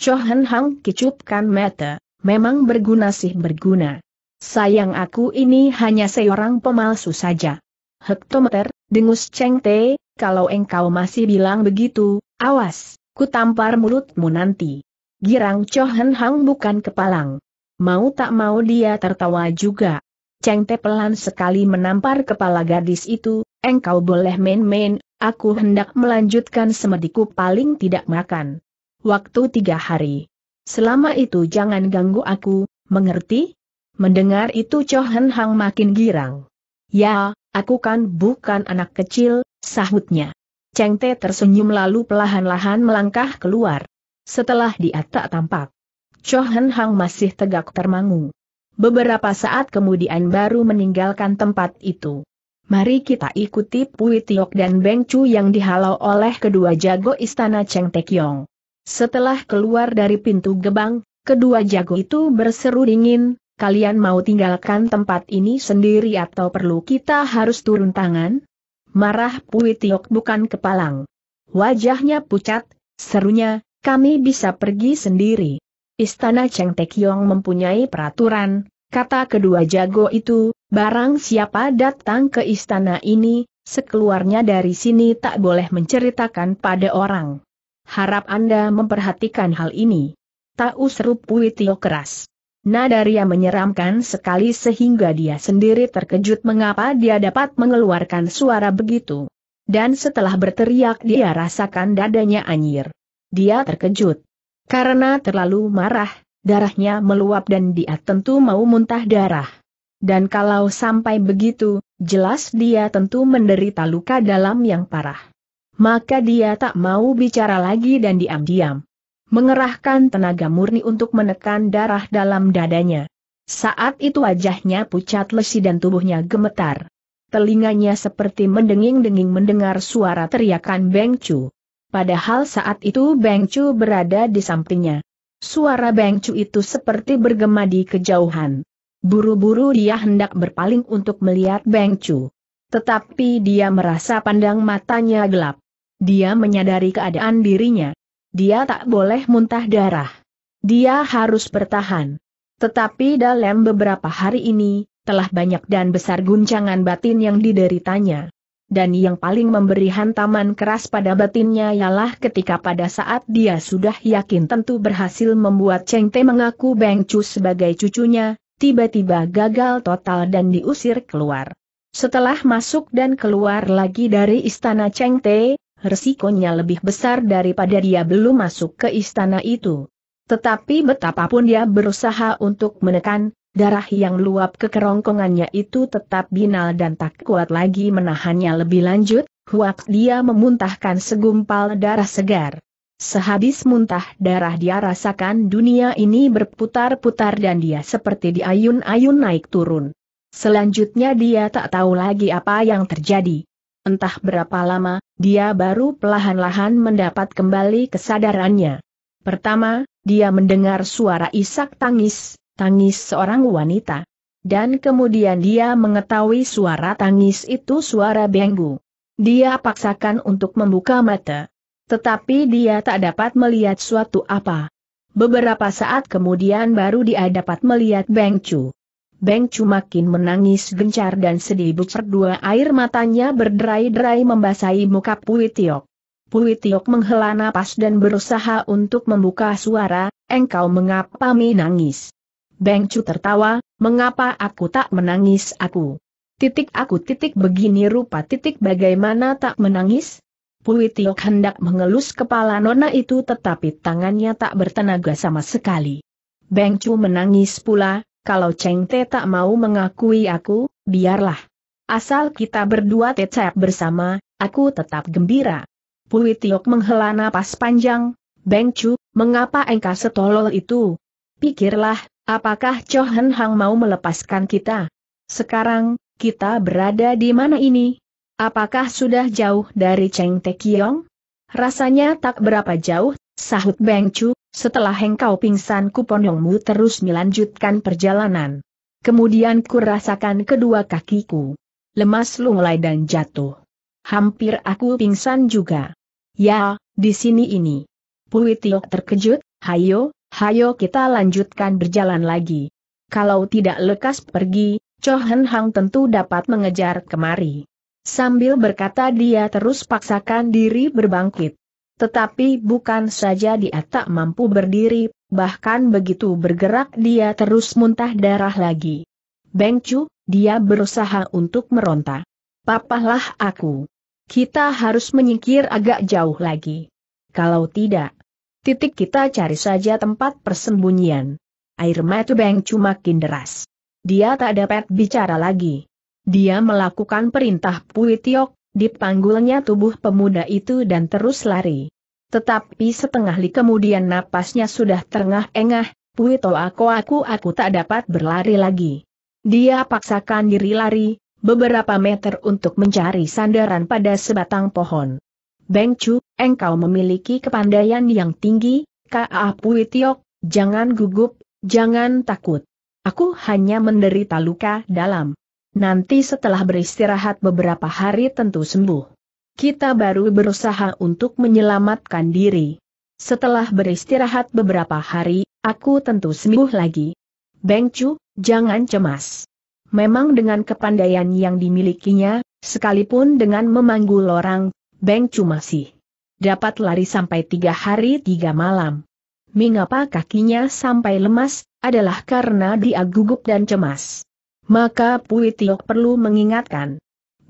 Chohan Hang kicupkan mata, memang berguna sih berguna. Sayang aku ini hanya seorang pemalsu saja. Hektometer, dengus Cheng Te, kalau engkau masih bilang begitu, awas, ku tampar mulutmu nanti. Girang Chohen Hang bukan kepalang. Mau tak mau dia tertawa juga. Cheng Te pelan sekali menampar kepala gadis itu, engkau boleh main-main, aku hendak melanjutkan semediku paling tidak makan. Waktu tiga hari. Selama itu jangan ganggu aku, mengerti? Mendengar itu Chohen Hang makin girang. Ya, aku kan bukan anak kecil, sahutnya. Cheng Te tersenyum lalu pelahan-lahan melangkah keluar. Setelah dia tak tampak, Cho Hang masih tegak termangu. Beberapa saat kemudian baru meninggalkan tempat itu. Mari kita ikuti Pui Tiok dan Beng Chu yang dihalau oleh kedua jago istana Cheng Kiong. Setelah keluar dari pintu gebang, kedua jago itu berseru dingin, kalian mau tinggalkan tempat ini sendiri atau perlu kita harus turun tangan? Marah Pui Tiok bukan kepalang. Wajahnya pucat, serunya, kami bisa pergi sendiri. Istana Cheng Tekyong mempunyai peraturan, kata kedua jago itu, barang siapa datang ke istana ini, sekeluarnya dari sini tak boleh menceritakan pada orang. Harap Anda memperhatikan hal ini. Tak usrup Puitio keras. Nadaria menyeramkan sekali sehingga dia sendiri terkejut mengapa dia dapat mengeluarkan suara begitu. Dan setelah berteriak dia rasakan dadanya anyir. Dia terkejut. Karena terlalu marah, darahnya meluap dan dia tentu mau muntah darah. Dan kalau sampai begitu, jelas dia tentu menderita luka dalam yang parah. Maka dia tak mau bicara lagi dan diam-diam. Mengerahkan tenaga murni untuk menekan darah dalam dadanya. Saat itu wajahnya pucat lesi dan tubuhnya gemetar telinganya seperti mendenging-denging mendengar suara teriakan Beng Chu padahal saat itu Beng Chu berada di sampingnya. Suara Beng Chu itu seperti bergema di kejauhan. Buru-buru dia hendak berpaling untuk melihat Beng Chu. Tetapi dia merasa pandang matanya gelap. Dia menyadari keadaan dirinya. Dia tak boleh muntah darah. Dia harus bertahan. Tetapi dalam beberapa hari ini, telah banyak dan besar guncangan batin yang dideritanya dan yang paling memberi hantaman keras pada batinnya ialah ketika pada saat dia sudah yakin tentu berhasil membuat Cheng Te mengaku Beng Chu sebagai cucunya, tiba-tiba gagal total dan diusir keluar. Setelah masuk dan keluar lagi dari istana Cheng Te, resikonya lebih besar daripada dia belum masuk ke istana itu. Tetapi betapapun dia berusaha untuk menekan, Darah yang luap ke kerongkongannya itu tetap binal dan tak kuat lagi menahannya lebih lanjut, huak dia memuntahkan segumpal darah segar. Sehabis muntah darah dia rasakan dunia ini berputar-putar dan dia seperti diayun-ayun naik turun. Selanjutnya dia tak tahu lagi apa yang terjadi. Entah berapa lama, dia baru perlahan-lahan mendapat kembali kesadarannya. Pertama, dia mendengar suara isak tangis, tangis seorang wanita. Dan kemudian dia mengetahui suara tangis itu suara Benggu. Dia paksakan untuk membuka mata. Tetapi dia tak dapat melihat suatu apa. Beberapa saat kemudian baru dia dapat melihat Bengcu. Bengcu makin menangis gencar dan sedih bucer dua air matanya berderai-derai membasahi muka Puitiok. Puitiok menghela napas dan berusaha untuk membuka suara, engkau mengapa menangis? Beng Chu tertawa, mengapa aku tak menangis aku? Titik aku titik begini rupa titik bagaimana tak menangis? Pui Tiok hendak mengelus kepala nona itu tetapi tangannya tak bertenaga sama sekali. Beng Chu menangis pula, kalau Cheng Te tak mau mengakui aku, biarlah. Asal kita berdua tetap bersama, aku tetap gembira. Pui Tiok menghela napas panjang, Beng Chu, mengapa engkau setolol itu? Pikirlah, Apakah Cho Hen Hang mau melepaskan kita? Sekarang, kita berada di mana ini? Apakah sudah jauh dari Cheng Te Kiong? Rasanya tak berapa jauh, sahut Beng Chu, setelah engkau pingsan kuponyongmu terus melanjutkan perjalanan. Kemudian kurasakan kedua kakiku. Lemas lunglai dan jatuh. Hampir aku pingsan juga. Ya, di sini ini. Pui terkejut, hayo, Hayo kita lanjutkan berjalan lagi. Kalau tidak lekas pergi, Chohen Hang tentu dapat mengejar kemari. Sambil berkata dia terus paksakan diri berbangkit. Tetapi bukan saja dia tak mampu berdiri, bahkan begitu bergerak dia terus muntah darah lagi. Beng Chu, dia berusaha untuk meronta. Papahlah aku. Kita harus menyingkir agak jauh lagi. Kalau tidak, titik kita cari saja tempat persembunyian. Air mata Beng cuma deras. Dia tak dapat bicara lagi. Dia melakukan perintah Pui Tiok, dipanggulnya tubuh pemuda itu dan terus lari. Tetapi setengah li kemudian napasnya sudah terengah-engah, Pui aku aku aku tak dapat berlari lagi. Dia paksakan diri lari, beberapa meter untuk mencari sandaran pada sebatang pohon. Beng Chu, engkau memiliki kepandaian yang tinggi, Kaa Pui jangan gugup, jangan takut. Aku hanya menderita luka dalam. Nanti setelah beristirahat beberapa hari tentu sembuh. Kita baru berusaha untuk menyelamatkan diri. Setelah beristirahat beberapa hari, aku tentu sembuh lagi. Beng Chu, jangan cemas. Memang dengan kepandaian yang dimilikinya, sekalipun dengan memanggul orang, Beng Chu masih dapat lari sampai tiga hari tiga malam. Mengapa kakinya sampai lemas, adalah karena dia gugup dan cemas. Maka Pui Tiok perlu mengingatkan.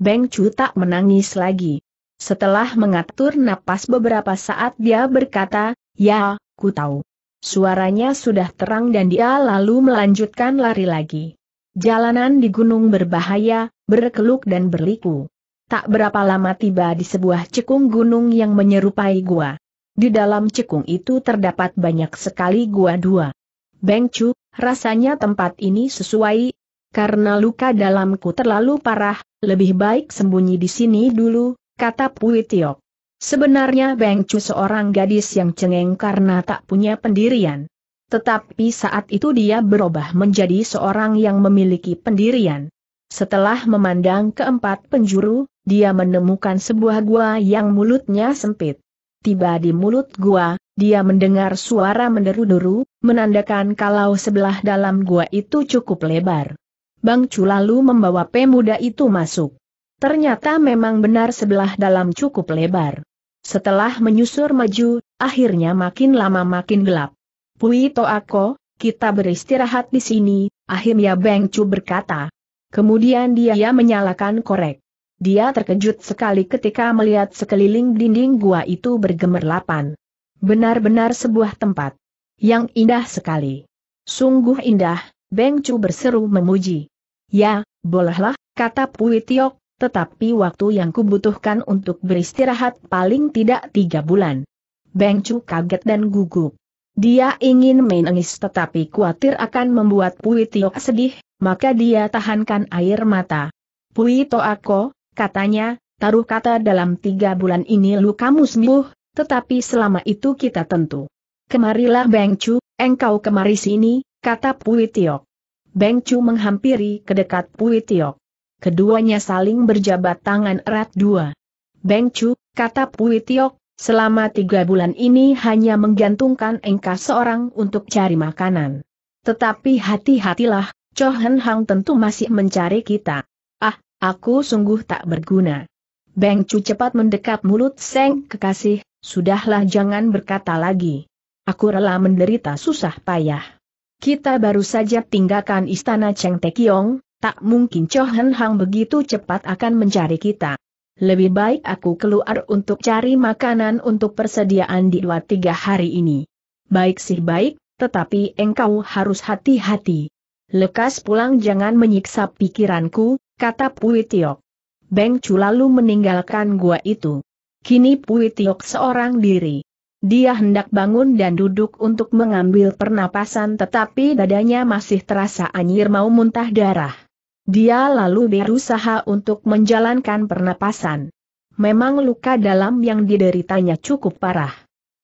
Beng Chu tak menangis lagi. Setelah mengatur napas beberapa saat dia berkata, Ya, ku tahu. Suaranya sudah terang dan dia lalu melanjutkan lari lagi. Jalanan di gunung berbahaya, berkeluk dan berliku. Tak berapa lama tiba di sebuah cekung gunung yang menyerupai gua. Di dalam cekung itu terdapat banyak sekali gua dua. Beng Chu, rasanya tempat ini sesuai, karena luka dalamku terlalu parah, lebih baik sembunyi di sini dulu, kata Pui Tiok. Sebenarnya Beng Chu seorang gadis yang cengeng karena tak punya pendirian. Tetapi saat itu dia berubah menjadi seorang yang memiliki pendirian. Setelah memandang keempat penjuru, dia menemukan sebuah gua yang mulutnya sempit. Tiba di mulut gua, dia mendengar suara menderu-deru, menandakan kalau sebelah dalam gua itu cukup lebar. Bang Chu lalu membawa pemuda itu masuk. Ternyata memang benar sebelah dalam cukup lebar. Setelah menyusur maju, akhirnya makin lama makin gelap. Pui Toako, kita beristirahat di sini, akhirnya Beng Chu berkata. Kemudian dia menyalakan korek. Dia terkejut sekali ketika melihat sekeliling dinding gua itu bergemerlapan. Benar-benar sebuah tempat yang indah sekali. Sungguh indah, Beng Chu berseru memuji. Ya, bolehlah, kata Pui Tiok, tetapi waktu yang kubutuhkan untuk beristirahat paling tidak tiga bulan. Beng Chu kaget dan gugup. Dia ingin menangis tetapi khawatir akan membuat Pui Tiok sedih, maka dia tahankan air mata. Pui Toako, katanya, taruh kata dalam tiga bulan ini lu kamu sembuh, tetapi selama itu kita tentu. Kemarilah Beng Chu, engkau kemari sini, kata Pui Tiok. Beng Chu menghampiri ke dekat Pui Tiok. Keduanya saling berjabat tangan erat dua. Beng Chu, kata Pui Tiok, Selama tiga bulan ini hanya menggantungkan engkau seorang untuk cari makanan. Tetapi hati-hatilah, Cho Hen Hang tentu masih mencari kita. Ah, aku sungguh tak berguna. Beng Chu cepat mendekat mulut Seng kekasih, sudahlah jangan berkata lagi. Aku rela menderita susah payah. Kita baru saja tinggalkan istana Cheng Te Kiong, tak mungkin Cho Hen Hang begitu cepat akan mencari kita lebih baik aku keluar untuk cari makanan untuk persediaan di dua tiga hari ini. Baik sih baik, tetapi engkau harus hati-hati. Lekas pulang jangan menyiksa pikiranku, kata Pui Tiok. Beng Chu lalu meninggalkan gua itu. Kini Pui seorang diri. Dia hendak bangun dan duduk untuk mengambil pernapasan tetapi dadanya masih terasa anjir mau muntah darah. Dia lalu berusaha untuk menjalankan pernapasan. Memang luka dalam yang dideritanya cukup parah.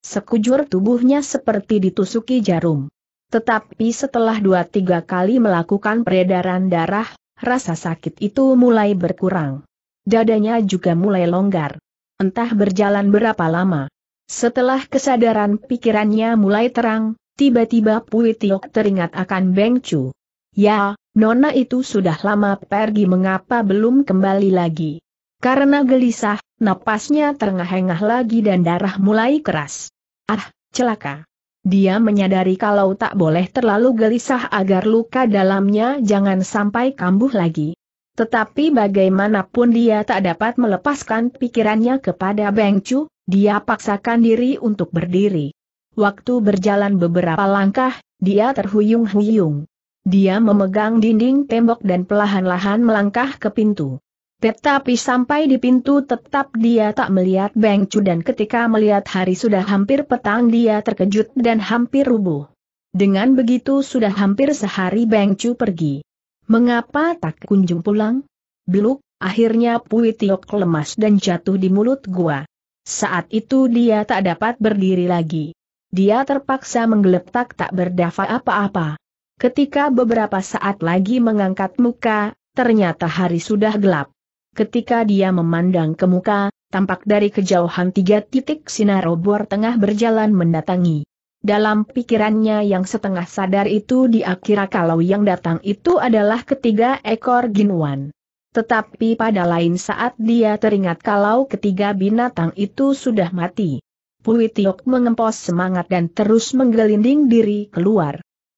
Sekujur tubuhnya seperti ditusuki jarum. Tetapi setelah dua tiga kali melakukan peredaran darah, rasa sakit itu mulai berkurang. Dadanya juga mulai longgar. Entah berjalan berapa lama. Setelah kesadaran pikirannya mulai terang, tiba-tiba Pui Tiok teringat akan Beng Chu. Ya, Nona itu sudah lama pergi mengapa belum kembali lagi. Karena gelisah, napasnya terengah-engah lagi dan darah mulai keras. Ah, celaka. Dia menyadari kalau tak boleh terlalu gelisah agar luka dalamnya jangan sampai kambuh lagi. Tetapi bagaimanapun dia tak dapat melepaskan pikirannya kepada Beng Chu, dia paksakan diri untuk berdiri. Waktu berjalan beberapa langkah, dia terhuyung-huyung. Dia memegang dinding tembok dan pelahan lahan melangkah ke pintu. Tetapi sampai di pintu tetap dia tak melihat Beng Chu dan ketika melihat hari sudah hampir petang dia terkejut dan hampir rubuh. Dengan begitu sudah hampir sehari Beng Chu pergi. Mengapa tak kunjung pulang? Biluk, akhirnya Pui Tiok lemas dan jatuh di mulut gua. Saat itu dia tak dapat berdiri lagi. Dia terpaksa menggeletak tak berdafa apa-apa. Ketika beberapa saat lagi mengangkat muka, ternyata hari sudah gelap. Ketika dia memandang ke muka, tampak dari kejauhan tiga titik sinar obor tengah berjalan mendatangi. Dalam pikirannya yang setengah sadar itu dia kira kalau yang datang itu adalah ketiga ekor ginwan. Tetapi pada lain saat dia teringat kalau ketiga binatang itu sudah mati. Puitiok mengempos semangat dan terus menggelinding diri keluar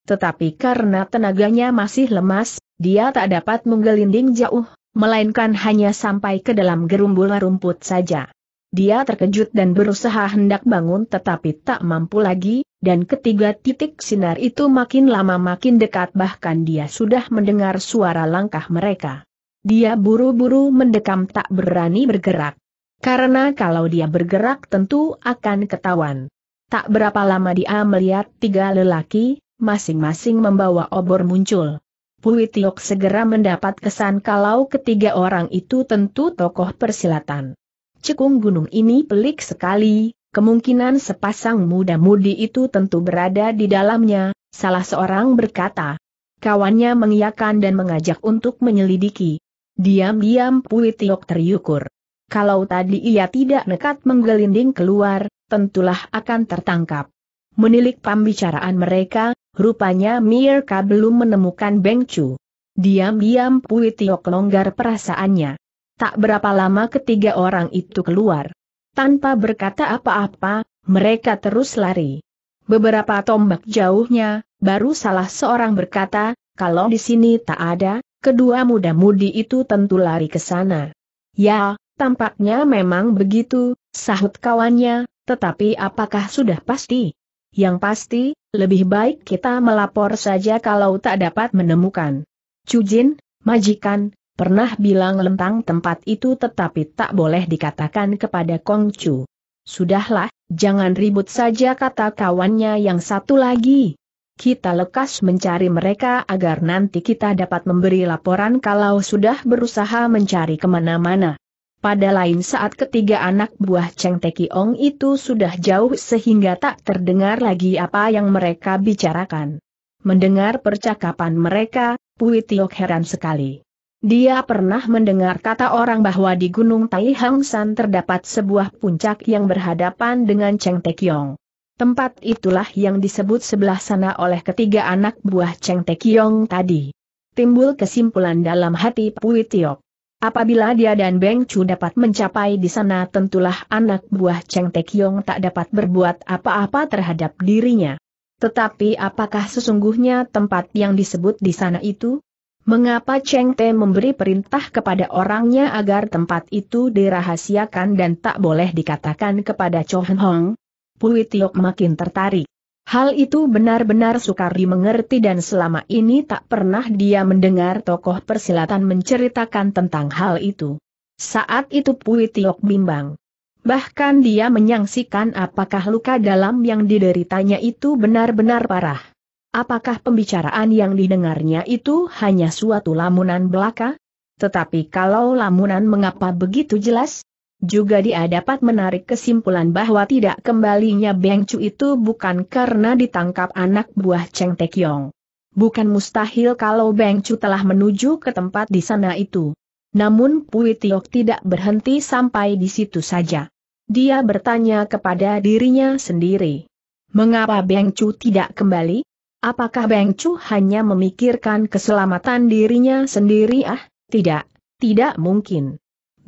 tetapi karena tenaganya masih lemas, dia tak dapat menggelinding jauh, melainkan hanya sampai ke dalam gerumbul rumput saja. Dia terkejut dan berusaha hendak bangun tetapi tak mampu lagi, dan ketiga titik sinar itu makin lama makin dekat bahkan dia sudah mendengar suara langkah mereka. Dia buru-buru mendekam tak berani bergerak. Karena kalau dia bergerak tentu akan ketahuan. Tak berapa lama dia melihat tiga lelaki, masing-masing membawa obor muncul. Pui segera mendapat kesan kalau ketiga orang itu tentu tokoh persilatan. Cekung gunung ini pelik sekali, kemungkinan sepasang muda-mudi itu tentu berada di dalamnya, salah seorang berkata. Kawannya mengiyakan dan mengajak untuk menyelidiki. Diam-diam Pui Tiok teryukur. Kalau tadi ia tidak nekat menggelinding keluar, tentulah akan tertangkap. Menilik pembicaraan mereka, Rupanya Mirka belum menemukan Beng Chu. Diam-diam Pui Tiok longgar perasaannya. Tak berapa lama ketiga orang itu keluar. Tanpa berkata apa-apa, mereka terus lari. Beberapa tombak jauhnya, baru salah seorang berkata, kalau di sini tak ada, kedua muda-mudi itu tentu lari ke sana. Ya, tampaknya memang begitu, sahut kawannya, tetapi apakah sudah pasti? Yang pasti, lebih baik kita melapor saja kalau tak dapat menemukan. Cujin, majikan, pernah bilang lentang tempat itu tetapi tak boleh dikatakan kepada Kong Chu. Sudahlah, jangan ribut saja kata kawannya yang satu lagi. Kita lekas mencari mereka agar nanti kita dapat memberi laporan kalau sudah berusaha mencari kemana-mana. Pada lain saat ketiga anak buah Cheng Kiong itu sudah jauh sehingga tak terdengar lagi apa yang mereka bicarakan. Mendengar percakapan mereka, Pui Tiok heran sekali. Dia pernah mendengar kata orang bahwa di Gunung Tai Hang San terdapat sebuah puncak yang berhadapan dengan Cheng Tekiong. Tempat itulah yang disebut sebelah sana oleh ketiga anak buah Cheng Tekiong tadi. Timbul kesimpulan dalam hati Pui Tiok. Apabila dia dan Beng Chu dapat mencapai di sana tentulah anak buah Cheng Te Kiong tak dapat berbuat apa-apa terhadap dirinya. Tetapi apakah sesungguhnya tempat yang disebut di sana itu? Mengapa Cheng Te memberi perintah kepada orangnya agar tempat itu dirahasiakan dan tak boleh dikatakan kepada Cho Hong? Pui Tiok makin tertarik. Hal itu benar-benar sukar dimengerti dan selama ini tak pernah dia mendengar tokoh persilatan menceritakan tentang hal itu. Saat itu Pui Tiok bimbang. Bahkan dia menyangsikan apakah luka dalam yang dideritanya itu benar-benar parah. Apakah pembicaraan yang didengarnya itu hanya suatu lamunan belaka? Tetapi kalau lamunan mengapa begitu jelas? Juga dia dapat menarik kesimpulan bahwa tidak kembalinya Beng Chu itu bukan karena ditangkap anak buah Cheng Tekyong. Bukan mustahil kalau Beng Chu telah menuju ke tempat di sana itu. Namun Pui Tiok tidak berhenti sampai di situ saja. Dia bertanya kepada dirinya sendiri. Mengapa Beng Chu tidak kembali? Apakah Beng Chu hanya memikirkan keselamatan dirinya sendiri ah? Tidak, tidak mungkin.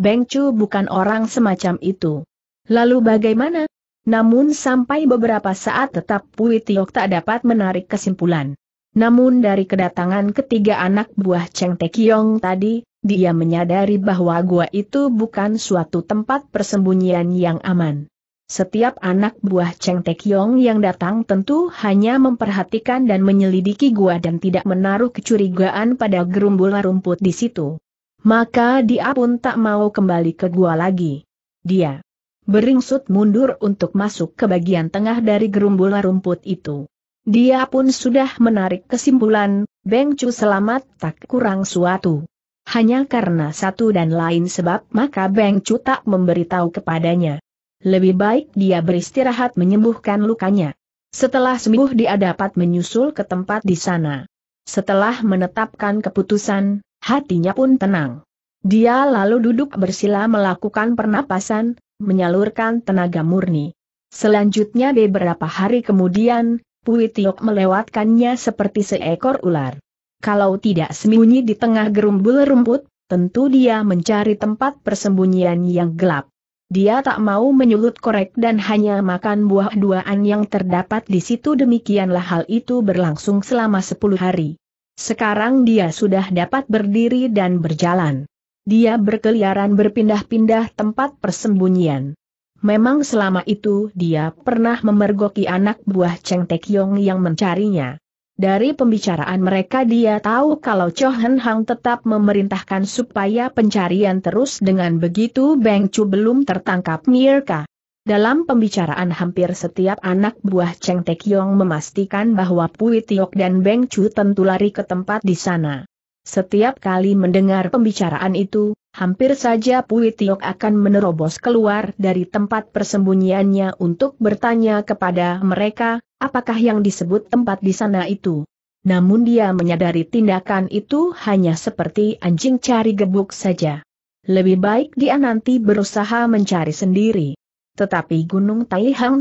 Beng Chu bukan orang semacam itu. Lalu bagaimana? Namun sampai beberapa saat tetap Pui Tiok tak dapat menarik kesimpulan. Namun dari kedatangan ketiga anak buah Cheng Te Kiong tadi, dia menyadari bahwa gua itu bukan suatu tempat persembunyian yang aman. Setiap anak buah Cheng Te Kiong yang datang tentu hanya memperhatikan dan menyelidiki gua dan tidak menaruh kecurigaan pada gerumbulan rumput di situ maka dia pun tak mau kembali ke gua lagi. Dia beringsut mundur untuk masuk ke bagian tengah dari gerumbulan rumput itu. Dia pun sudah menarik kesimpulan, Beng Chu selamat tak kurang suatu. Hanya karena satu dan lain sebab maka Beng Chu tak memberitahu kepadanya. Lebih baik dia beristirahat menyembuhkan lukanya. Setelah sembuh dia dapat menyusul ke tempat di sana. Setelah menetapkan keputusan, Hatinya pun tenang. Dia lalu duduk bersila melakukan pernapasan, menyalurkan tenaga murni. Selanjutnya beberapa hari kemudian, Pui melewatkannya seperti seekor ular. Kalau tidak sembunyi di tengah gerumbul rumput, tentu dia mencari tempat persembunyian yang gelap. Dia tak mau menyulut korek dan hanya makan buah duaan yang terdapat di situ demikianlah hal itu berlangsung selama 10 hari. Sekarang dia sudah dapat berdiri dan berjalan. Dia berkeliaran berpindah-pindah tempat persembunyian. Memang selama itu dia pernah memergoki anak buah Cheng Yong yang mencarinya. Dari pembicaraan mereka dia tahu kalau Cho Hen Hang tetap memerintahkan supaya pencarian terus dengan begitu Beng Chu belum tertangkap Mirka. Dalam pembicaraan hampir setiap anak buah Cheng Tek Yong memastikan bahwa Pui Tiok dan Beng Chu tentu lari ke tempat di sana. Setiap kali mendengar pembicaraan itu, hampir saja Pui Tiok akan menerobos keluar dari tempat persembunyiannya untuk bertanya kepada mereka, apakah yang disebut tempat di sana itu. Namun dia menyadari tindakan itu hanya seperti anjing cari gebuk saja. Lebih baik dia nanti berusaha mencari sendiri. Tetapi Gunung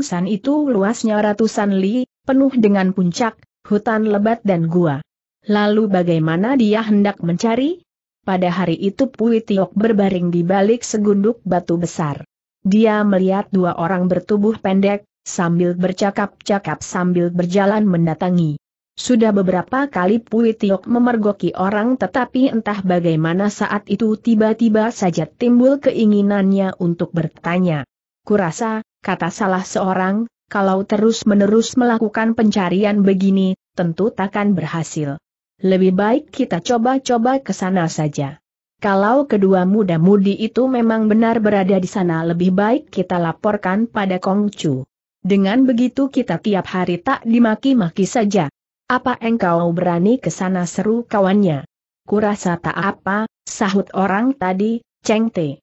San itu luasnya ratusan li, penuh dengan puncak, hutan lebat dan gua. Lalu bagaimana dia hendak mencari? Pada hari itu Pui Tiok berbaring di balik segunduk batu besar. Dia melihat dua orang bertubuh pendek, sambil bercakap-cakap sambil berjalan mendatangi. Sudah beberapa kali Pui Tiok memergoki orang tetapi entah bagaimana saat itu tiba-tiba saja timbul keinginannya untuk bertanya. Kurasa, kata salah seorang, kalau terus-menerus melakukan pencarian begini, tentu takkan berhasil. Lebih baik kita coba-coba ke sana saja. Kalau kedua muda-mudi itu memang benar berada di sana lebih baik kita laporkan pada Kong Chu. Dengan begitu kita tiap hari tak dimaki-maki saja. Apa engkau berani ke sana seru kawannya? Kurasa tak apa, sahut orang tadi, Cheng Te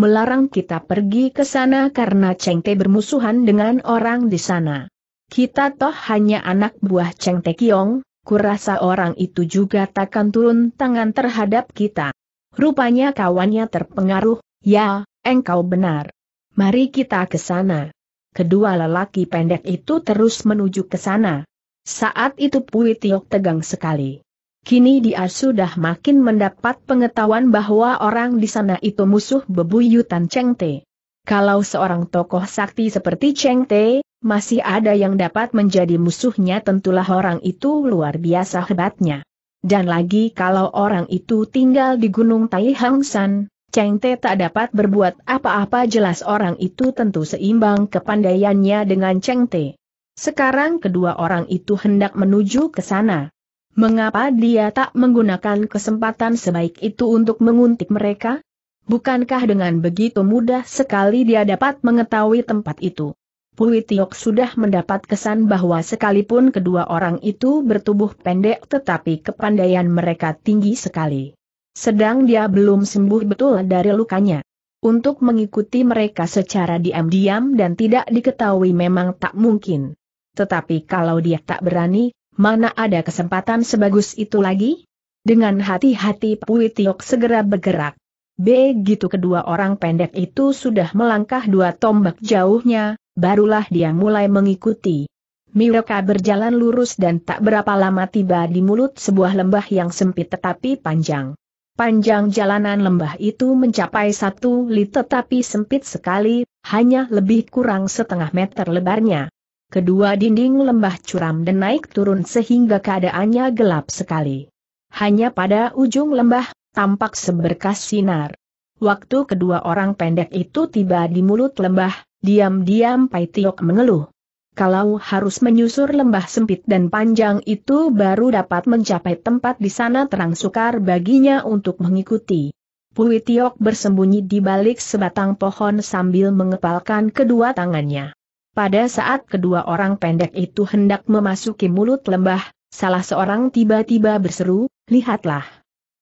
melarang kita pergi ke sana karena Cheng Te bermusuhan dengan orang di sana. Kita toh hanya anak buah Cheng Te Kiong, kurasa orang itu juga takkan turun tangan terhadap kita. Rupanya kawannya terpengaruh, ya, engkau benar. Mari kita ke sana. Kedua lelaki pendek itu terus menuju ke sana. Saat itu Pui Tiok tegang sekali. Kini dia sudah makin mendapat pengetahuan bahwa orang di sana itu musuh bebuyutan Cheng Te. Kalau seorang tokoh sakti seperti Cheng Te, masih ada yang dapat menjadi musuhnya tentulah orang itu luar biasa hebatnya. Dan lagi kalau orang itu tinggal di Gunung Tai Hang San, Cheng Te tak dapat berbuat apa-apa jelas orang itu tentu seimbang kepandaiannya dengan Cheng Te. Sekarang kedua orang itu hendak menuju ke sana. Mengapa dia tak menggunakan kesempatan sebaik itu untuk menguntik mereka? Bukankah dengan begitu mudah sekali dia dapat mengetahui tempat itu? Pui Tiok sudah mendapat kesan bahwa sekalipun kedua orang itu bertubuh pendek tetapi kepandaian mereka tinggi sekali. Sedang dia belum sembuh betul dari lukanya. Untuk mengikuti mereka secara diam-diam dan tidak diketahui memang tak mungkin. Tetapi kalau dia tak berani, mana ada kesempatan sebagus itu lagi? Dengan hati-hati Pui Tiok segera bergerak. Begitu kedua orang pendek itu sudah melangkah dua tombak jauhnya, barulah dia mulai mengikuti. Miroka berjalan lurus dan tak berapa lama tiba di mulut sebuah lembah yang sempit tetapi panjang. Panjang jalanan lembah itu mencapai satu li tetapi sempit sekali, hanya lebih kurang setengah meter lebarnya kedua dinding lembah curam dan naik turun sehingga keadaannya gelap sekali. Hanya pada ujung lembah, tampak seberkas sinar. Waktu kedua orang pendek itu tiba di mulut lembah, diam-diam Pai Tiok mengeluh. Kalau harus menyusur lembah sempit dan panjang itu baru dapat mencapai tempat di sana terang sukar baginya untuk mengikuti. Pui Tiok bersembunyi di balik sebatang pohon sambil mengepalkan kedua tangannya. Pada saat kedua orang pendek itu hendak memasuki mulut lembah, salah seorang tiba-tiba berseru, lihatlah.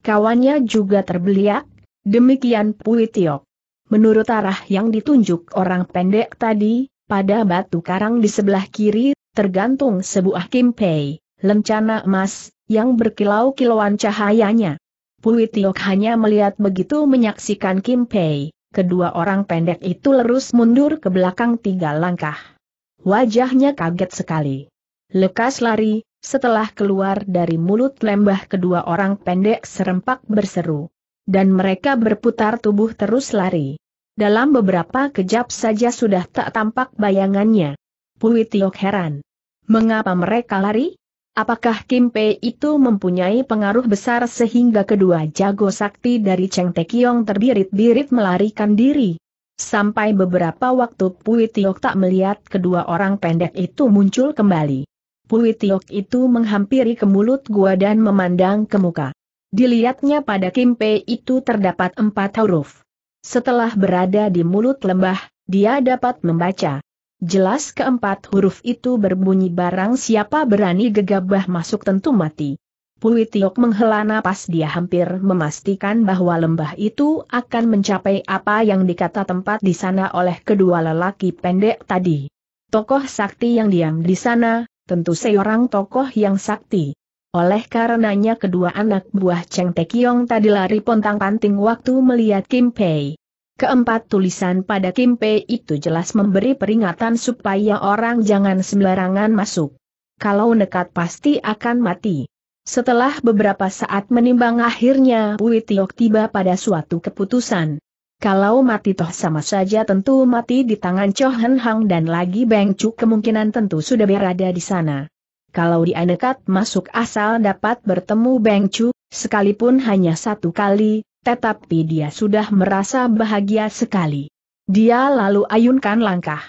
Kawannya juga terbeliak, demikian Pui Tiok. Menurut arah yang ditunjuk orang pendek tadi, pada batu karang di sebelah kiri, tergantung sebuah kimpei, lencana emas, yang berkilau-kilauan cahayanya. Pui Tiok hanya melihat begitu menyaksikan kimpei kedua orang pendek itu lerus mundur ke belakang tiga langkah. Wajahnya kaget sekali. Lekas lari, setelah keluar dari mulut lembah kedua orang pendek serempak berseru. Dan mereka berputar tubuh terus lari. Dalam beberapa kejap saja sudah tak tampak bayangannya. Pui Tiok heran. Mengapa mereka lari? Apakah Kim Pei itu mempunyai pengaruh besar sehingga kedua jago sakti dari Cheng Tekiong terbirit-birit melarikan diri? Sampai beberapa waktu Pui Tiok tak melihat kedua orang pendek itu muncul kembali. Pui Tiok itu menghampiri ke mulut gua dan memandang ke muka. Dilihatnya pada Kim Pei itu terdapat empat huruf. Setelah berada di mulut lembah, dia dapat membaca. Jelas keempat huruf itu berbunyi barang siapa berani gegabah masuk tentu mati. Pui Tiok menghela napas dia hampir memastikan bahwa lembah itu akan mencapai apa yang dikata tempat di sana oleh kedua lelaki pendek tadi. Tokoh sakti yang diam di sana, tentu seorang tokoh yang sakti. Oleh karenanya kedua anak buah Cheng Kiong tadi lari pontang-panting waktu melihat Kim Pei. Keempat tulisan pada Kimpe itu jelas memberi peringatan supaya orang jangan sembarangan masuk. Kalau nekat pasti akan mati. Setelah beberapa saat menimbang akhirnya Wui Tiok tiba pada suatu keputusan. Kalau mati toh sama saja tentu mati di tangan Cho Hen Hang dan lagi Beng Chu kemungkinan tentu sudah berada di sana. Kalau dia nekat masuk asal dapat bertemu Beng Chu, sekalipun hanya satu kali, tetapi dia sudah merasa bahagia sekali. Dia lalu ayunkan langkah.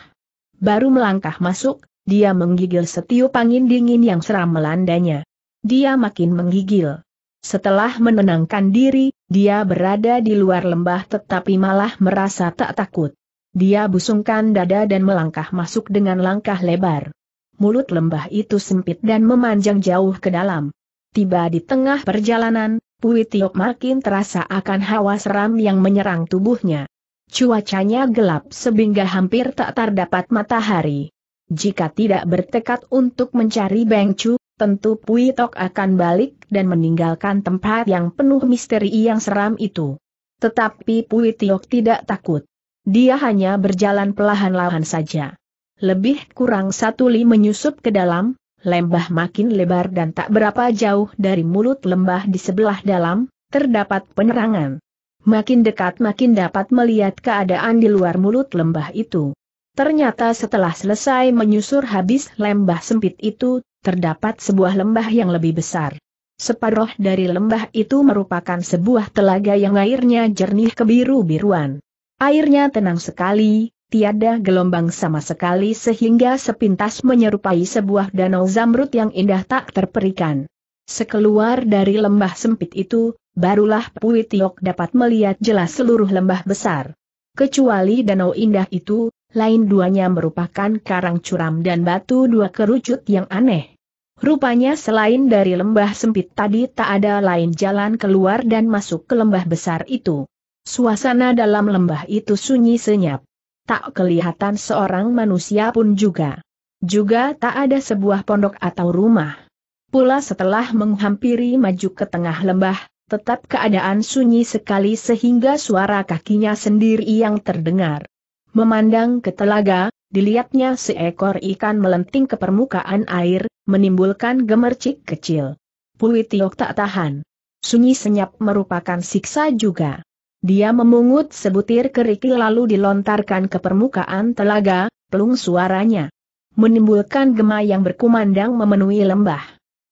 Baru melangkah masuk, dia menggigil setiup angin dingin yang seram melandanya. Dia makin menggigil. Setelah menenangkan diri, dia berada di luar lembah tetapi malah merasa tak takut. Dia busungkan dada dan melangkah masuk dengan langkah lebar. Mulut lembah itu sempit dan memanjang jauh ke dalam. Tiba di tengah perjalanan, Pui makin terasa akan hawa seram yang menyerang tubuhnya. Cuacanya gelap sehingga hampir tak terdapat matahari. Jika tidak bertekad untuk mencari Beng Chu, tentu Pui akan balik dan meninggalkan tempat yang penuh misteri yang seram itu. Tetapi Pui tidak takut. Dia hanya berjalan perlahan-lahan saja. Lebih kurang satu li menyusup ke dalam, lembah makin lebar dan tak berapa jauh dari mulut lembah di sebelah dalam, terdapat penerangan. Makin dekat makin dapat melihat keadaan di luar mulut lembah itu. Ternyata setelah selesai menyusur habis lembah sempit itu, terdapat sebuah lembah yang lebih besar. Separuh dari lembah itu merupakan sebuah telaga yang airnya jernih kebiru-biruan. Airnya tenang sekali, tiada gelombang sama sekali sehingga sepintas menyerupai sebuah danau zamrud yang indah tak terperikan. Sekeluar dari lembah sempit itu, barulah Pui Tiok dapat melihat jelas seluruh lembah besar. Kecuali danau indah itu, lain duanya merupakan karang curam dan batu dua kerucut yang aneh. Rupanya selain dari lembah sempit tadi tak ada lain jalan keluar dan masuk ke lembah besar itu. Suasana dalam lembah itu sunyi senyap tak kelihatan seorang manusia pun juga. Juga tak ada sebuah pondok atau rumah. Pula setelah menghampiri maju ke tengah lembah, tetap keadaan sunyi sekali sehingga suara kakinya sendiri yang terdengar. Memandang ke telaga, dilihatnya seekor ikan melenting ke permukaan air, menimbulkan gemercik kecil. Pui Tiok tak tahan. Sunyi senyap merupakan siksa juga. Dia memungut sebutir kerikil lalu dilontarkan ke permukaan telaga, pelung suaranya. Menimbulkan gema yang berkumandang memenuhi lembah.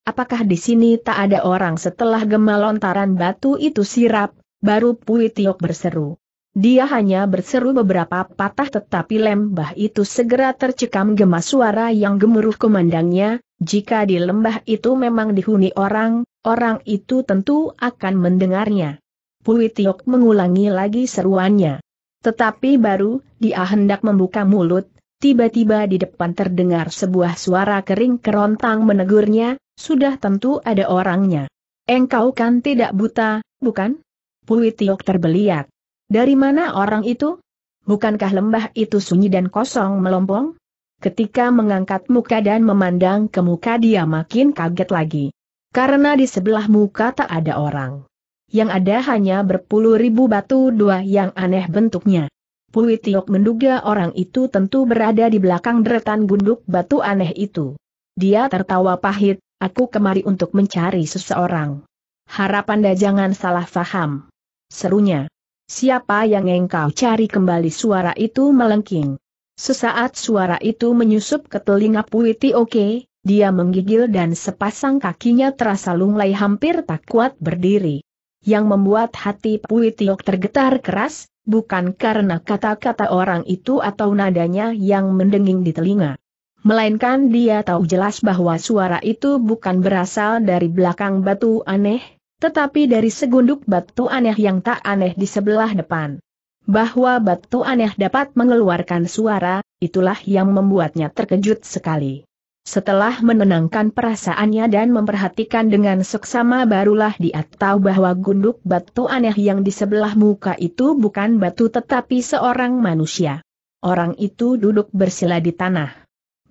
Apakah di sini tak ada orang setelah gema lontaran batu itu sirap, baru Pui Tiok berseru. Dia hanya berseru beberapa patah tetapi lembah itu segera tercekam gema suara yang gemuruh kumandangnya, jika di lembah itu memang dihuni orang, orang itu tentu akan mendengarnya. Pui Tiok mengulangi lagi seruannya. Tetapi baru, dia hendak membuka mulut, tiba-tiba di depan terdengar sebuah suara kering kerontang menegurnya, sudah tentu ada orangnya. Engkau kan tidak buta, bukan? Pui Tiok terbeliak. Dari mana orang itu? Bukankah lembah itu sunyi dan kosong melompong? Ketika mengangkat muka dan memandang ke muka dia makin kaget lagi. Karena di sebelah muka tak ada orang. Yang ada hanya berpuluh ribu batu dua yang aneh bentuknya. Pui Tiok menduga orang itu tentu berada di belakang deretan gunduk batu aneh itu. Dia tertawa pahit, aku kemari untuk mencari seseorang. Harap Anda jangan salah faham. Serunya. Siapa yang engkau cari kembali suara itu melengking. Sesaat suara itu menyusup ke telinga Pui Oke, dia menggigil dan sepasang kakinya terasa lunglai hampir tak kuat berdiri yang membuat hati Pui Tiok tergetar keras, bukan karena kata-kata orang itu atau nadanya yang mendenging di telinga. Melainkan dia tahu jelas bahwa suara itu bukan berasal dari belakang batu aneh, tetapi dari segunduk batu aneh yang tak aneh di sebelah depan. Bahwa batu aneh dapat mengeluarkan suara, itulah yang membuatnya terkejut sekali. Setelah menenangkan perasaannya dan memperhatikan dengan seksama barulah dia tahu bahwa gunduk batu aneh yang di sebelah muka itu bukan batu tetapi seorang manusia. Orang itu duduk bersila di tanah.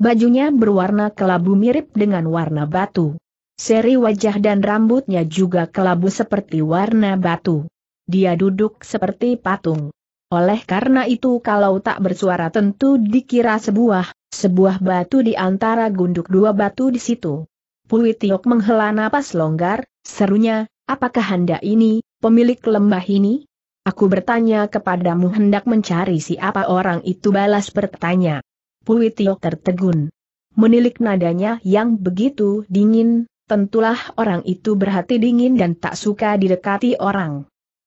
Bajunya berwarna kelabu mirip dengan warna batu. Seri wajah dan rambutnya juga kelabu seperti warna batu. Dia duduk seperti patung. Oleh karena itu kalau tak bersuara tentu dikira sebuah, sebuah batu di antara gunduk dua batu di situ. Pui Tiok menghela napas longgar, serunya, apakah anda ini, pemilik lembah ini? Aku bertanya kepadamu hendak mencari siapa orang itu balas bertanya. Pui Tiok tertegun. Menilik nadanya yang begitu dingin, tentulah orang itu berhati dingin dan tak suka didekati orang.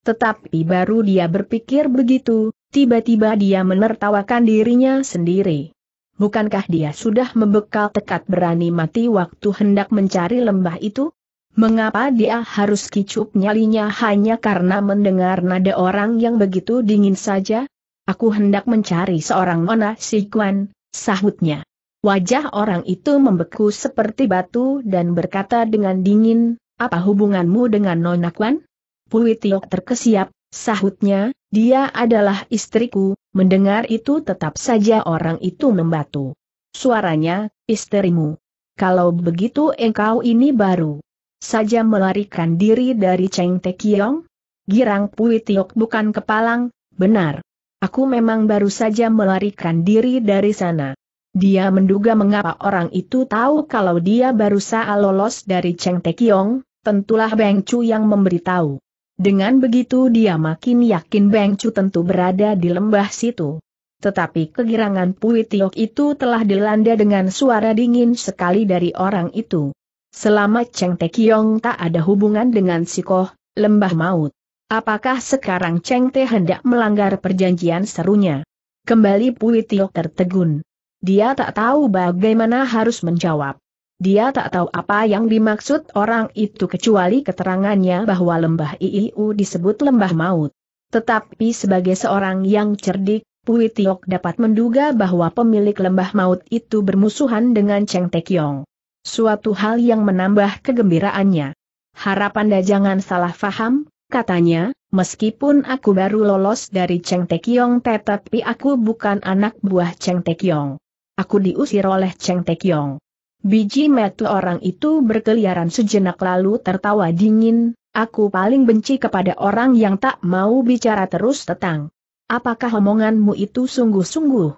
Tetapi baru dia berpikir begitu, tiba-tiba dia menertawakan dirinya sendiri. Bukankah dia sudah membekal tekad berani mati waktu hendak mencari lembah itu? Mengapa dia harus kicup nyalinya hanya karena mendengar nada orang yang begitu dingin saja? Aku hendak mencari seorang nona Sikuan, sahutnya. Wajah orang itu membeku seperti batu dan berkata dengan dingin, apa hubunganmu dengan nona Kwan? Pui Tiok terkesiap, sahutnya, dia adalah istriku, mendengar itu tetap saja orang itu membatu. Suaranya, istrimu. Kalau begitu engkau ini baru saja melarikan diri dari Cheng Te Kiong? Girang Pui Tiok bukan kepalang, benar. Aku memang baru saja melarikan diri dari sana. Dia menduga mengapa orang itu tahu kalau dia baru saja lolos dari Cheng Te Kiong, tentulah Beng Chu yang memberitahu. Dengan begitu dia makin yakin Beng Chu tentu berada di lembah situ. Tetapi kegirangan Pui Tiok itu telah dilanda dengan suara dingin sekali dari orang itu. Selama Cheng Te Kiong tak ada hubungan dengan Sikoh, lembah maut. Apakah sekarang Cheng Te hendak melanggar perjanjian serunya? Kembali Pui Tiok tertegun. Dia tak tahu bagaimana harus menjawab. Dia tak tahu apa yang dimaksud orang itu kecuali keterangannya bahwa lembah IIU disebut lembah maut. Tetapi sebagai seorang yang cerdik, Pui Tiok dapat menduga bahwa pemilik lembah maut itu bermusuhan dengan Cheng Yong. Suatu hal yang menambah kegembiraannya. Harapan jangan salah faham, katanya, meskipun aku baru lolos dari Cheng Yong, tetapi aku bukan anak buah Cheng Yong. Aku diusir oleh Cheng Yong. Biji metu orang itu berkeliaran sejenak lalu tertawa dingin, aku paling benci kepada orang yang tak mau bicara terus tentang. Apakah omonganmu itu sungguh-sungguh?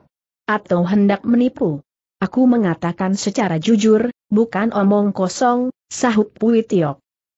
Atau hendak menipu? Aku mengatakan secara jujur, bukan omong kosong, sahut Pui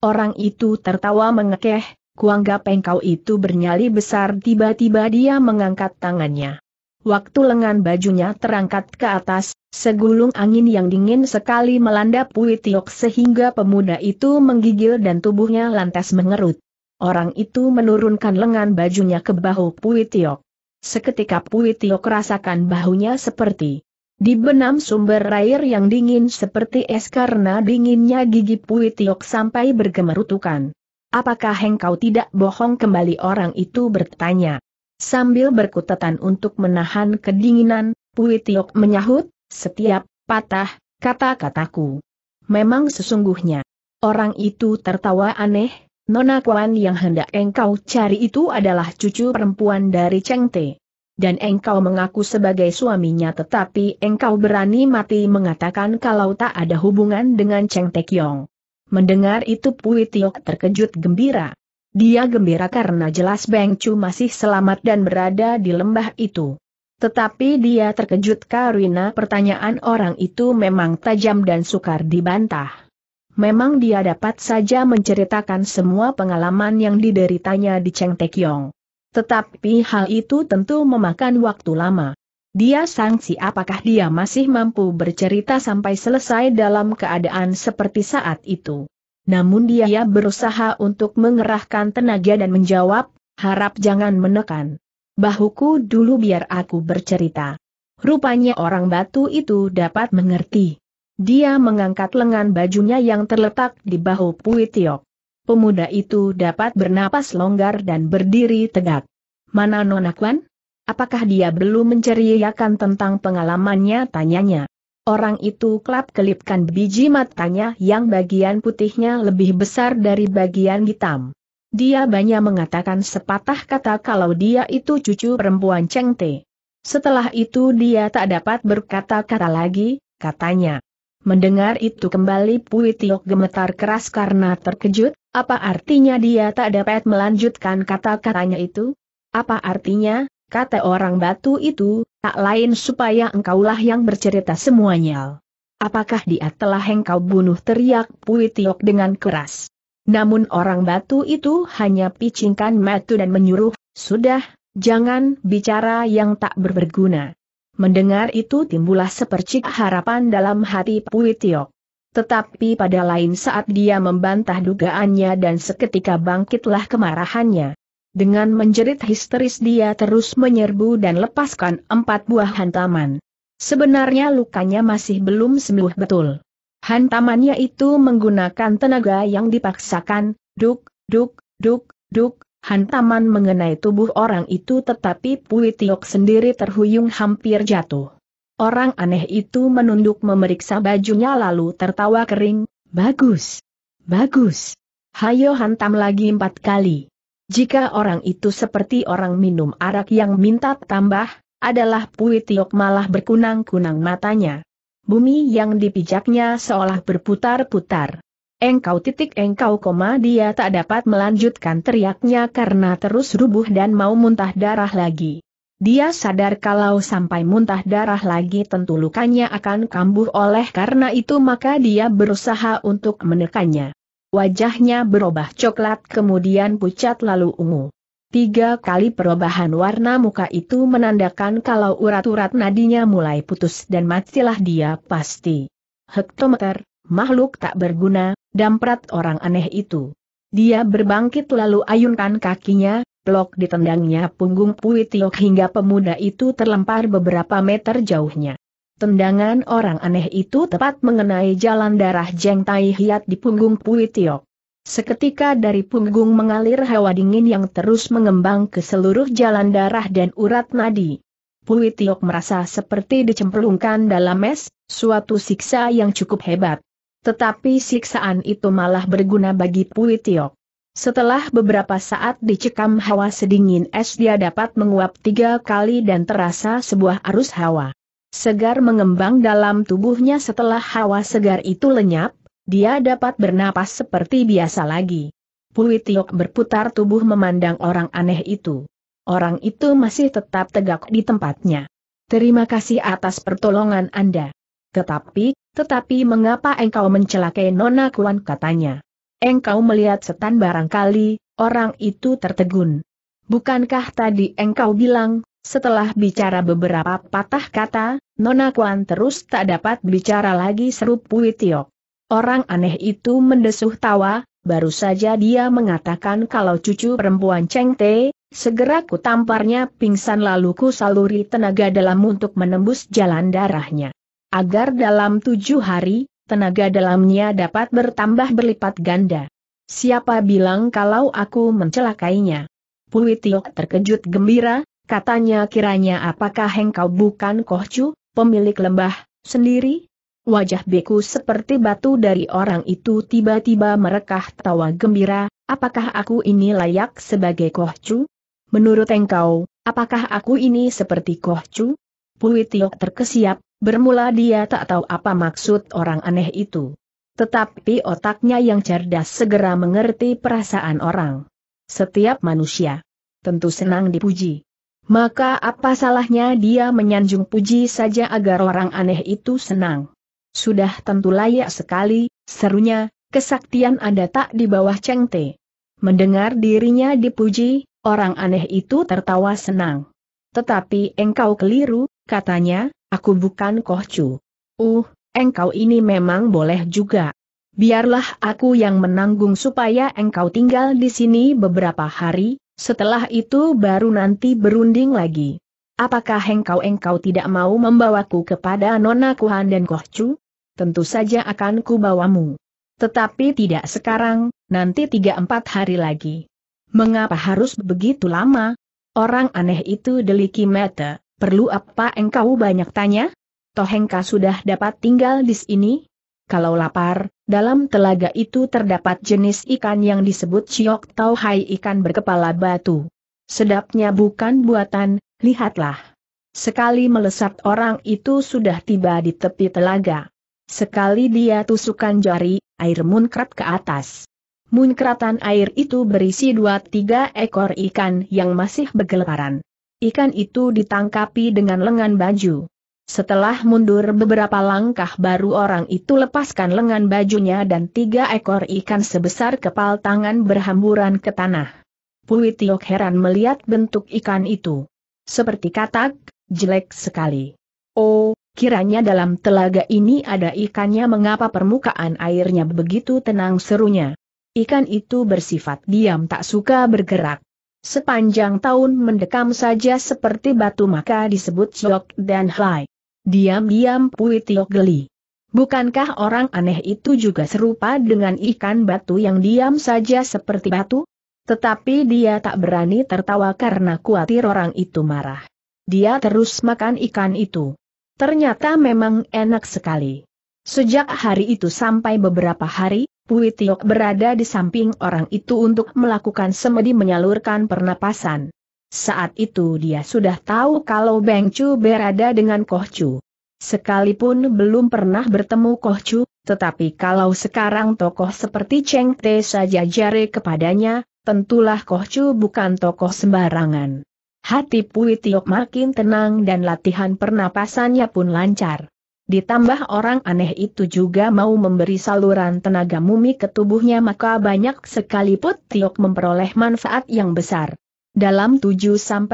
Orang itu tertawa mengekeh, kuanggap engkau itu bernyali besar tiba-tiba dia mengangkat tangannya. Waktu lengan bajunya terangkat ke atas, Segulung angin yang dingin sekali melanda Pui Tiok sehingga pemuda itu menggigil dan tubuhnya lantas mengerut. Orang itu menurunkan lengan bajunya ke bahu Pui Tiok. Seketika Pui Tiok rasakan bahunya seperti dibenam sumber air yang dingin seperti es karena dinginnya gigi Pui Tiok sampai bergemerutukan. Apakah engkau tidak bohong kembali orang itu bertanya. Sambil berkutatan untuk menahan kedinginan, Pui Tiok menyahut, setiap patah, kata-kataku. Memang sesungguhnya. Orang itu tertawa aneh, Nona Kuan yang hendak engkau cari itu adalah cucu perempuan dari Cheng Te. Dan engkau mengaku sebagai suaminya tetapi engkau berani mati mengatakan kalau tak ada hubungan dengan Cheng Te Kyong. Mendengar itu Pui Tiok terkejut gembira. Dia gembira karena jelas Beng Chu masih selamat dan berada di lembah itu. Tetapi dia terkejut karena pertanyaan orang itu memang tajam dan sukar dibantah. Memang dia dapat saja menceritakan semua pengalaman yang dideritanya di Cheng Tekyong. Tetapi hal itu tentu memakan waktu lama. Dia sangsi apakah dia masih mampu bercerita sampai selesai dalam keadaan seperti saat itu. Namun dia berusaha untuk mengerahkan tenaga dan menjawab, harap jangan menekan. Bahuku dulu biar aku bercerita. Rupanya orang batu itu dapat mengerti. Dia mengangkat lengan bajunya yang terletak di bahu Puitiok. Pemuda itu dapat bernapas longgar dan berdiri tegak. Mana Nona Apakah dia belum menceriakan tentang pengalamannya tanyanya? Orang itu kelap-kelipkan biji matanya yang bagian putihnya lebih besar dari bagian hitam. Dia banyak mengatakan sepatah kata kalau dia itu cucu perempuan Cheng Te. Setelah itu dia tak dapat berkata-kata lagi, katanya. Mendengar itu kembali Pui Tiok gemetar keras karena terkejut, apa artinya dia tak dapat melanjutkan kata-katanya itu? Apa artinya, kata orang batu itu, tak lain supaya engkaulah yang bercerita semuanya. Apakah dia telah engkau bunuh teriak Pui Tiok dengan keras? Namun orang batu itu hanya picingkan matu dan menyuruh, sudah, jangan bicara yang tak berberguna. Mendengar itu timbullah sepercik harapan dalam hati Pui Tetapi pada lain saat dia membantah dugaannya dan seketika bangkitlah kemarahannya. Dengan menjerit histeris dia terus menyerbu dan lepaskan empat buah hantaman. Sebenarnya lukanya masih belum sembuh betul. Hantamannya itu menggunakan tenaga yang dipaksakan, duk, duk, duk, duk, hantaman mengenai tubuh orang itu tetapi Pui Tiok sendiri terhuyung hampir jatuh. Orang aneh itu menunduk memeriksa bajunya lalu tertawa kering, bagus, bagus. Hayo hantam lagi empat kali. Jika orang itu seperti orang minum arak yang minta tambah, adalah Pui Tiok malah berkunang-kunang matanya. Bumi yang dipijaknya seolah berputar-putar. Engkau titik engkau koma dia tak dapat melanjutkan teriaknya karena terus rubuh dan mau muntah darah lagi. Dia sadar kalau sampai muntah darah lagi tentu lukanya akan kambuh oleh karena itu maka dia berusaha untuk menekannya. Wajahnya berubah coklat kemudian pucat lalu ungu. Tiga kali perubahan warna muka itu menandakan kalau urat-urat nadinya mulai putus dan matilah dia pasti. Hektometer, makhluk tak berguna, damprat orang aneh itu. Dia berbangkit lalu ayunkan kakinya, blok ditendangnya punggung Puitiok hingga pemuda itu terlempar beberapa meter jauhnya. Tendangan orang aneh itu tepat mengenai jalan darah Jeng Tai Hiat di punggung Puitiok. Seketika dari punggung mengalir hawa dingin yang terus mengembang ke seluruh jalan darah dan urat nadi. Pui Tiok merasa seperti dicemplungkan dalam es, suatu siksa yang cukup hebat. Tetapi siksaan itu malah berguna bagi Pui Tiok. Setelah beberapa saat dicekam hawa sedingin es dia dapat menguap tiga kali dan terasa sebuah arus hawa. Segar mengembang dalam tubuhnya setelah hawa segar itu lenyap, dia dapat bernapas seperti biasa lagi. Pui berputar tubuh memandang orang aneh itu. Orang itu masih tetap tegak di tempatnya. Terima kasih atas pertolongan Anda. Tetapi, tetapi mengapa engkau mencelakai Nona Kuan katanya. Engkau melihat setan barangkali, orang itu tertegun. Bukankah tadi engkau bilang, setelah bicara beberapa patah kata, Nona Kuan terus tak dapat bicara lagi seru Pui Orang aneh itu mendesuh tawa, baru saja dia mengatakan kalau cucu perempuan Cheng Te, segera ku tamparnya pingsan lalu ku saluri tenaga dalam untuk menembus jalan darahnya. Agar dalam tujuh hari, tenaga dalamnya dapat bertambah berlipat ganda. Siapa bilang kalau aku mencelakainya? Pui Tio terkejut gembira, katanya kiranya apakah engkau bukan Chu, pemilik lembah, sendiri? Wajah beku seperti batu dari orang itu tiba-tiba merekah tawa gembira, apakah aku ini layak sebagai kohcu? Menurut engkau, apakah aku ini seperti kohcu? Pui terkesiap, bermula dia tak tahu apa maksud orang aneh itu. Tetapi otaknya yang cerdas segera mengerti perasaan orang. Setiap manusia tentu senang dipuji. Maka apa salahnya dia menyanjung puji saja agar orang aneh itu senang. Sudah tentu layak sekali, serunya, kesaktian Anda tak di bawah Cheng Te. Mendengar dirinya dipuji, orang aneh itu tertawa senang. Tetapi engkau keliru, katanya, aku bukan koh chu. Uh, engkau ini memang boleh juga. Biarlah aku yang menanggung supaya engkau tinggal di sini beberapa hari, setelah itu baru nanti berunding lagi. Apakah engkau-engkau tidak mau membawaku kepada Nona Kuhan dan chu? tentu saja akan kubawamu. Tetapi tidak sekarang, nanti tiga empat hari lagi. Mengapa harus begitu lama? Orang aneh itu deliki mata, perlu apa engkau banyak tanya? Toh hengka sudah dapat tinggal di sini? Kalau lapar, dalam telaga itu terdapat jenis ikan yang disebut ciok tau hai ikan berkepala batu. Sedapnya bukan buatan, lihatlah. Sekali melesat orang itu sudah tiba di tepi telaga. Sekali dia tusukan jari, air munkrat ke atas. Munkratan air itu berisi dua tiga ekor ikan yang masih bergeleparan. Ikan itu ditangkapi dengan lengan baju. Setelah mundur beberapa langkah baru orang itu lepaskan lengan bajunya dan tiga ekor ikan sebesar kepal tangan berhamburan ke tanah. Pui heran melihat bentuk ikan itu. Seperti katak, jelek sekali. Oh, Kiranya dalam telaga ini ada ikannya mengapa permukaan airnya begitu tenang serunya. Ikan itu bersifat diam tak suka bergerak. Sepanjang tahun mendekam saja seperti batu maka disebut Jok dan Hai. Diam-diam Pui Tiok geli. Bukankah orang aneh itu juga serupa dengan ikan batu yang diam saja seperti batu? Tetapi dia tak berani tertawa karena khawatir orang itu marah. Dia terus makan ikan itu. Ternyata memang enak sekali. Sejak hari itu sampai beberapa hari, Pui Tiok berada di samping orang itu untuk melakukan semedi menyalurkan pernapasan. Saat itu dia sudah tahu kalau Beng Chu berada dengan Koh Chu. Sekalipun belum pernah bertemu Koh Chu, tetapi kalau sekarang tokoh seperti Cheng Te saja jari kepadanya, tentulah Koh Chu bukan tokoh sembarangan. Hati Pui Tiok makin tenang dan latihan pernapasannya pun lancar. Ditambah orang aneh itu juga mau memberi saluran tenaga mumi ke tubuhnya maka banyak sekali Put Tiok memperoleh manfaat yang besar. Dalam 7-8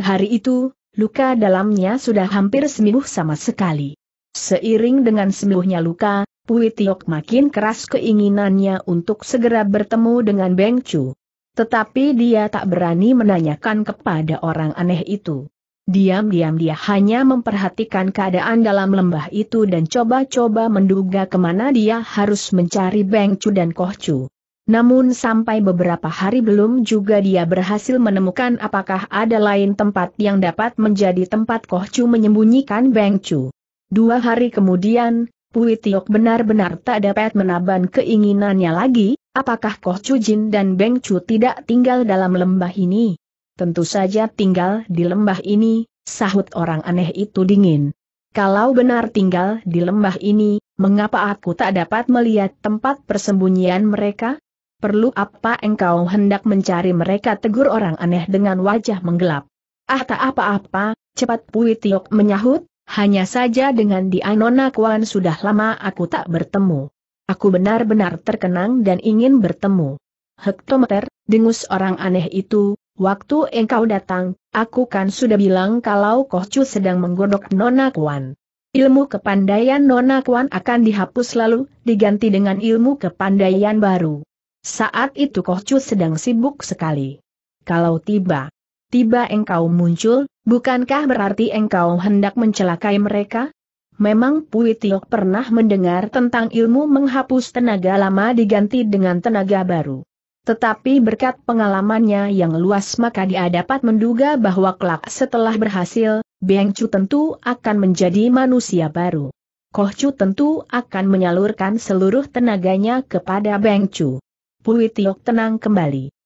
hari itu, luka dalamnya sudah hampir sembuh sama sekali. Seiring dengan sembuhnya luka, Pui Tiok makin keras keinginannya untuk segera bertemu dengan Beng Chu. Tetapi dia tak berani menanyakan kepada orang aneh itu. Diam-diam dia hanya memperhatikan keadaan dalam lembah itu dan coba-coba menduga kemana dia harus mencari Beng Chu dan Koh Chu. Namun sampai beberapa hari belum juga dia berhasil menemukan apakah ada lain tempat yang dapat menjadi tempat Koh Chu menyembunyikan Beng Chu. Dua hari kemudian, Pui Tiok benar-benar tak dapat menaban keinginannya lagi, Apakah Koh Jin dan Beng Chu tidak tinggal dalam lembah ini? Tentu saja tinggal di lembah ini, sahut orang aneh itu dingin. Kalau benar tinggal di lembah ini, mengapa aku tak dapat melihat tempat persembunyian mereka? Perlu apa engkau hendak mencari mereka tegur orang aneh dengan wajah menggelap. Ah tak apa-apa, cepat Pui Tiok menyahut, hanya saja dengan di anona Kuan sudah lama aku tak bertemu. Aku benar-benar terkenang dan ingin bertemu. Hektometer, dengus orang aneh itu, waktu engkau datang, aku kan sudah bilang kalau Kohcu sedang menggodok Nona Kuan. Ilmu kepandaian Nona Kuan akan dihapus lalu, diganti dengan ilmu kepandaian baru. Saat itu Kohcu sedang sibuk sekali. Kalau tiba, tiba engkau muncul, bukankah berarti engkau hendak mencelakai mereka? Memang Pui Tiok pernah mendengar tentang ilmu menghapus tenaga lama diganti dengan tenaga baru. Tetapi berkat pengalamannya yang luas maka dia dapat menduga bahwa kelak setelah berhasil, Beng Chu tentu akan menjadi manusia baru. Koh Chu tentu akan menyalurkan seluruh tenaganya kepada Beng Chu. Pui Tiok tenang kembali.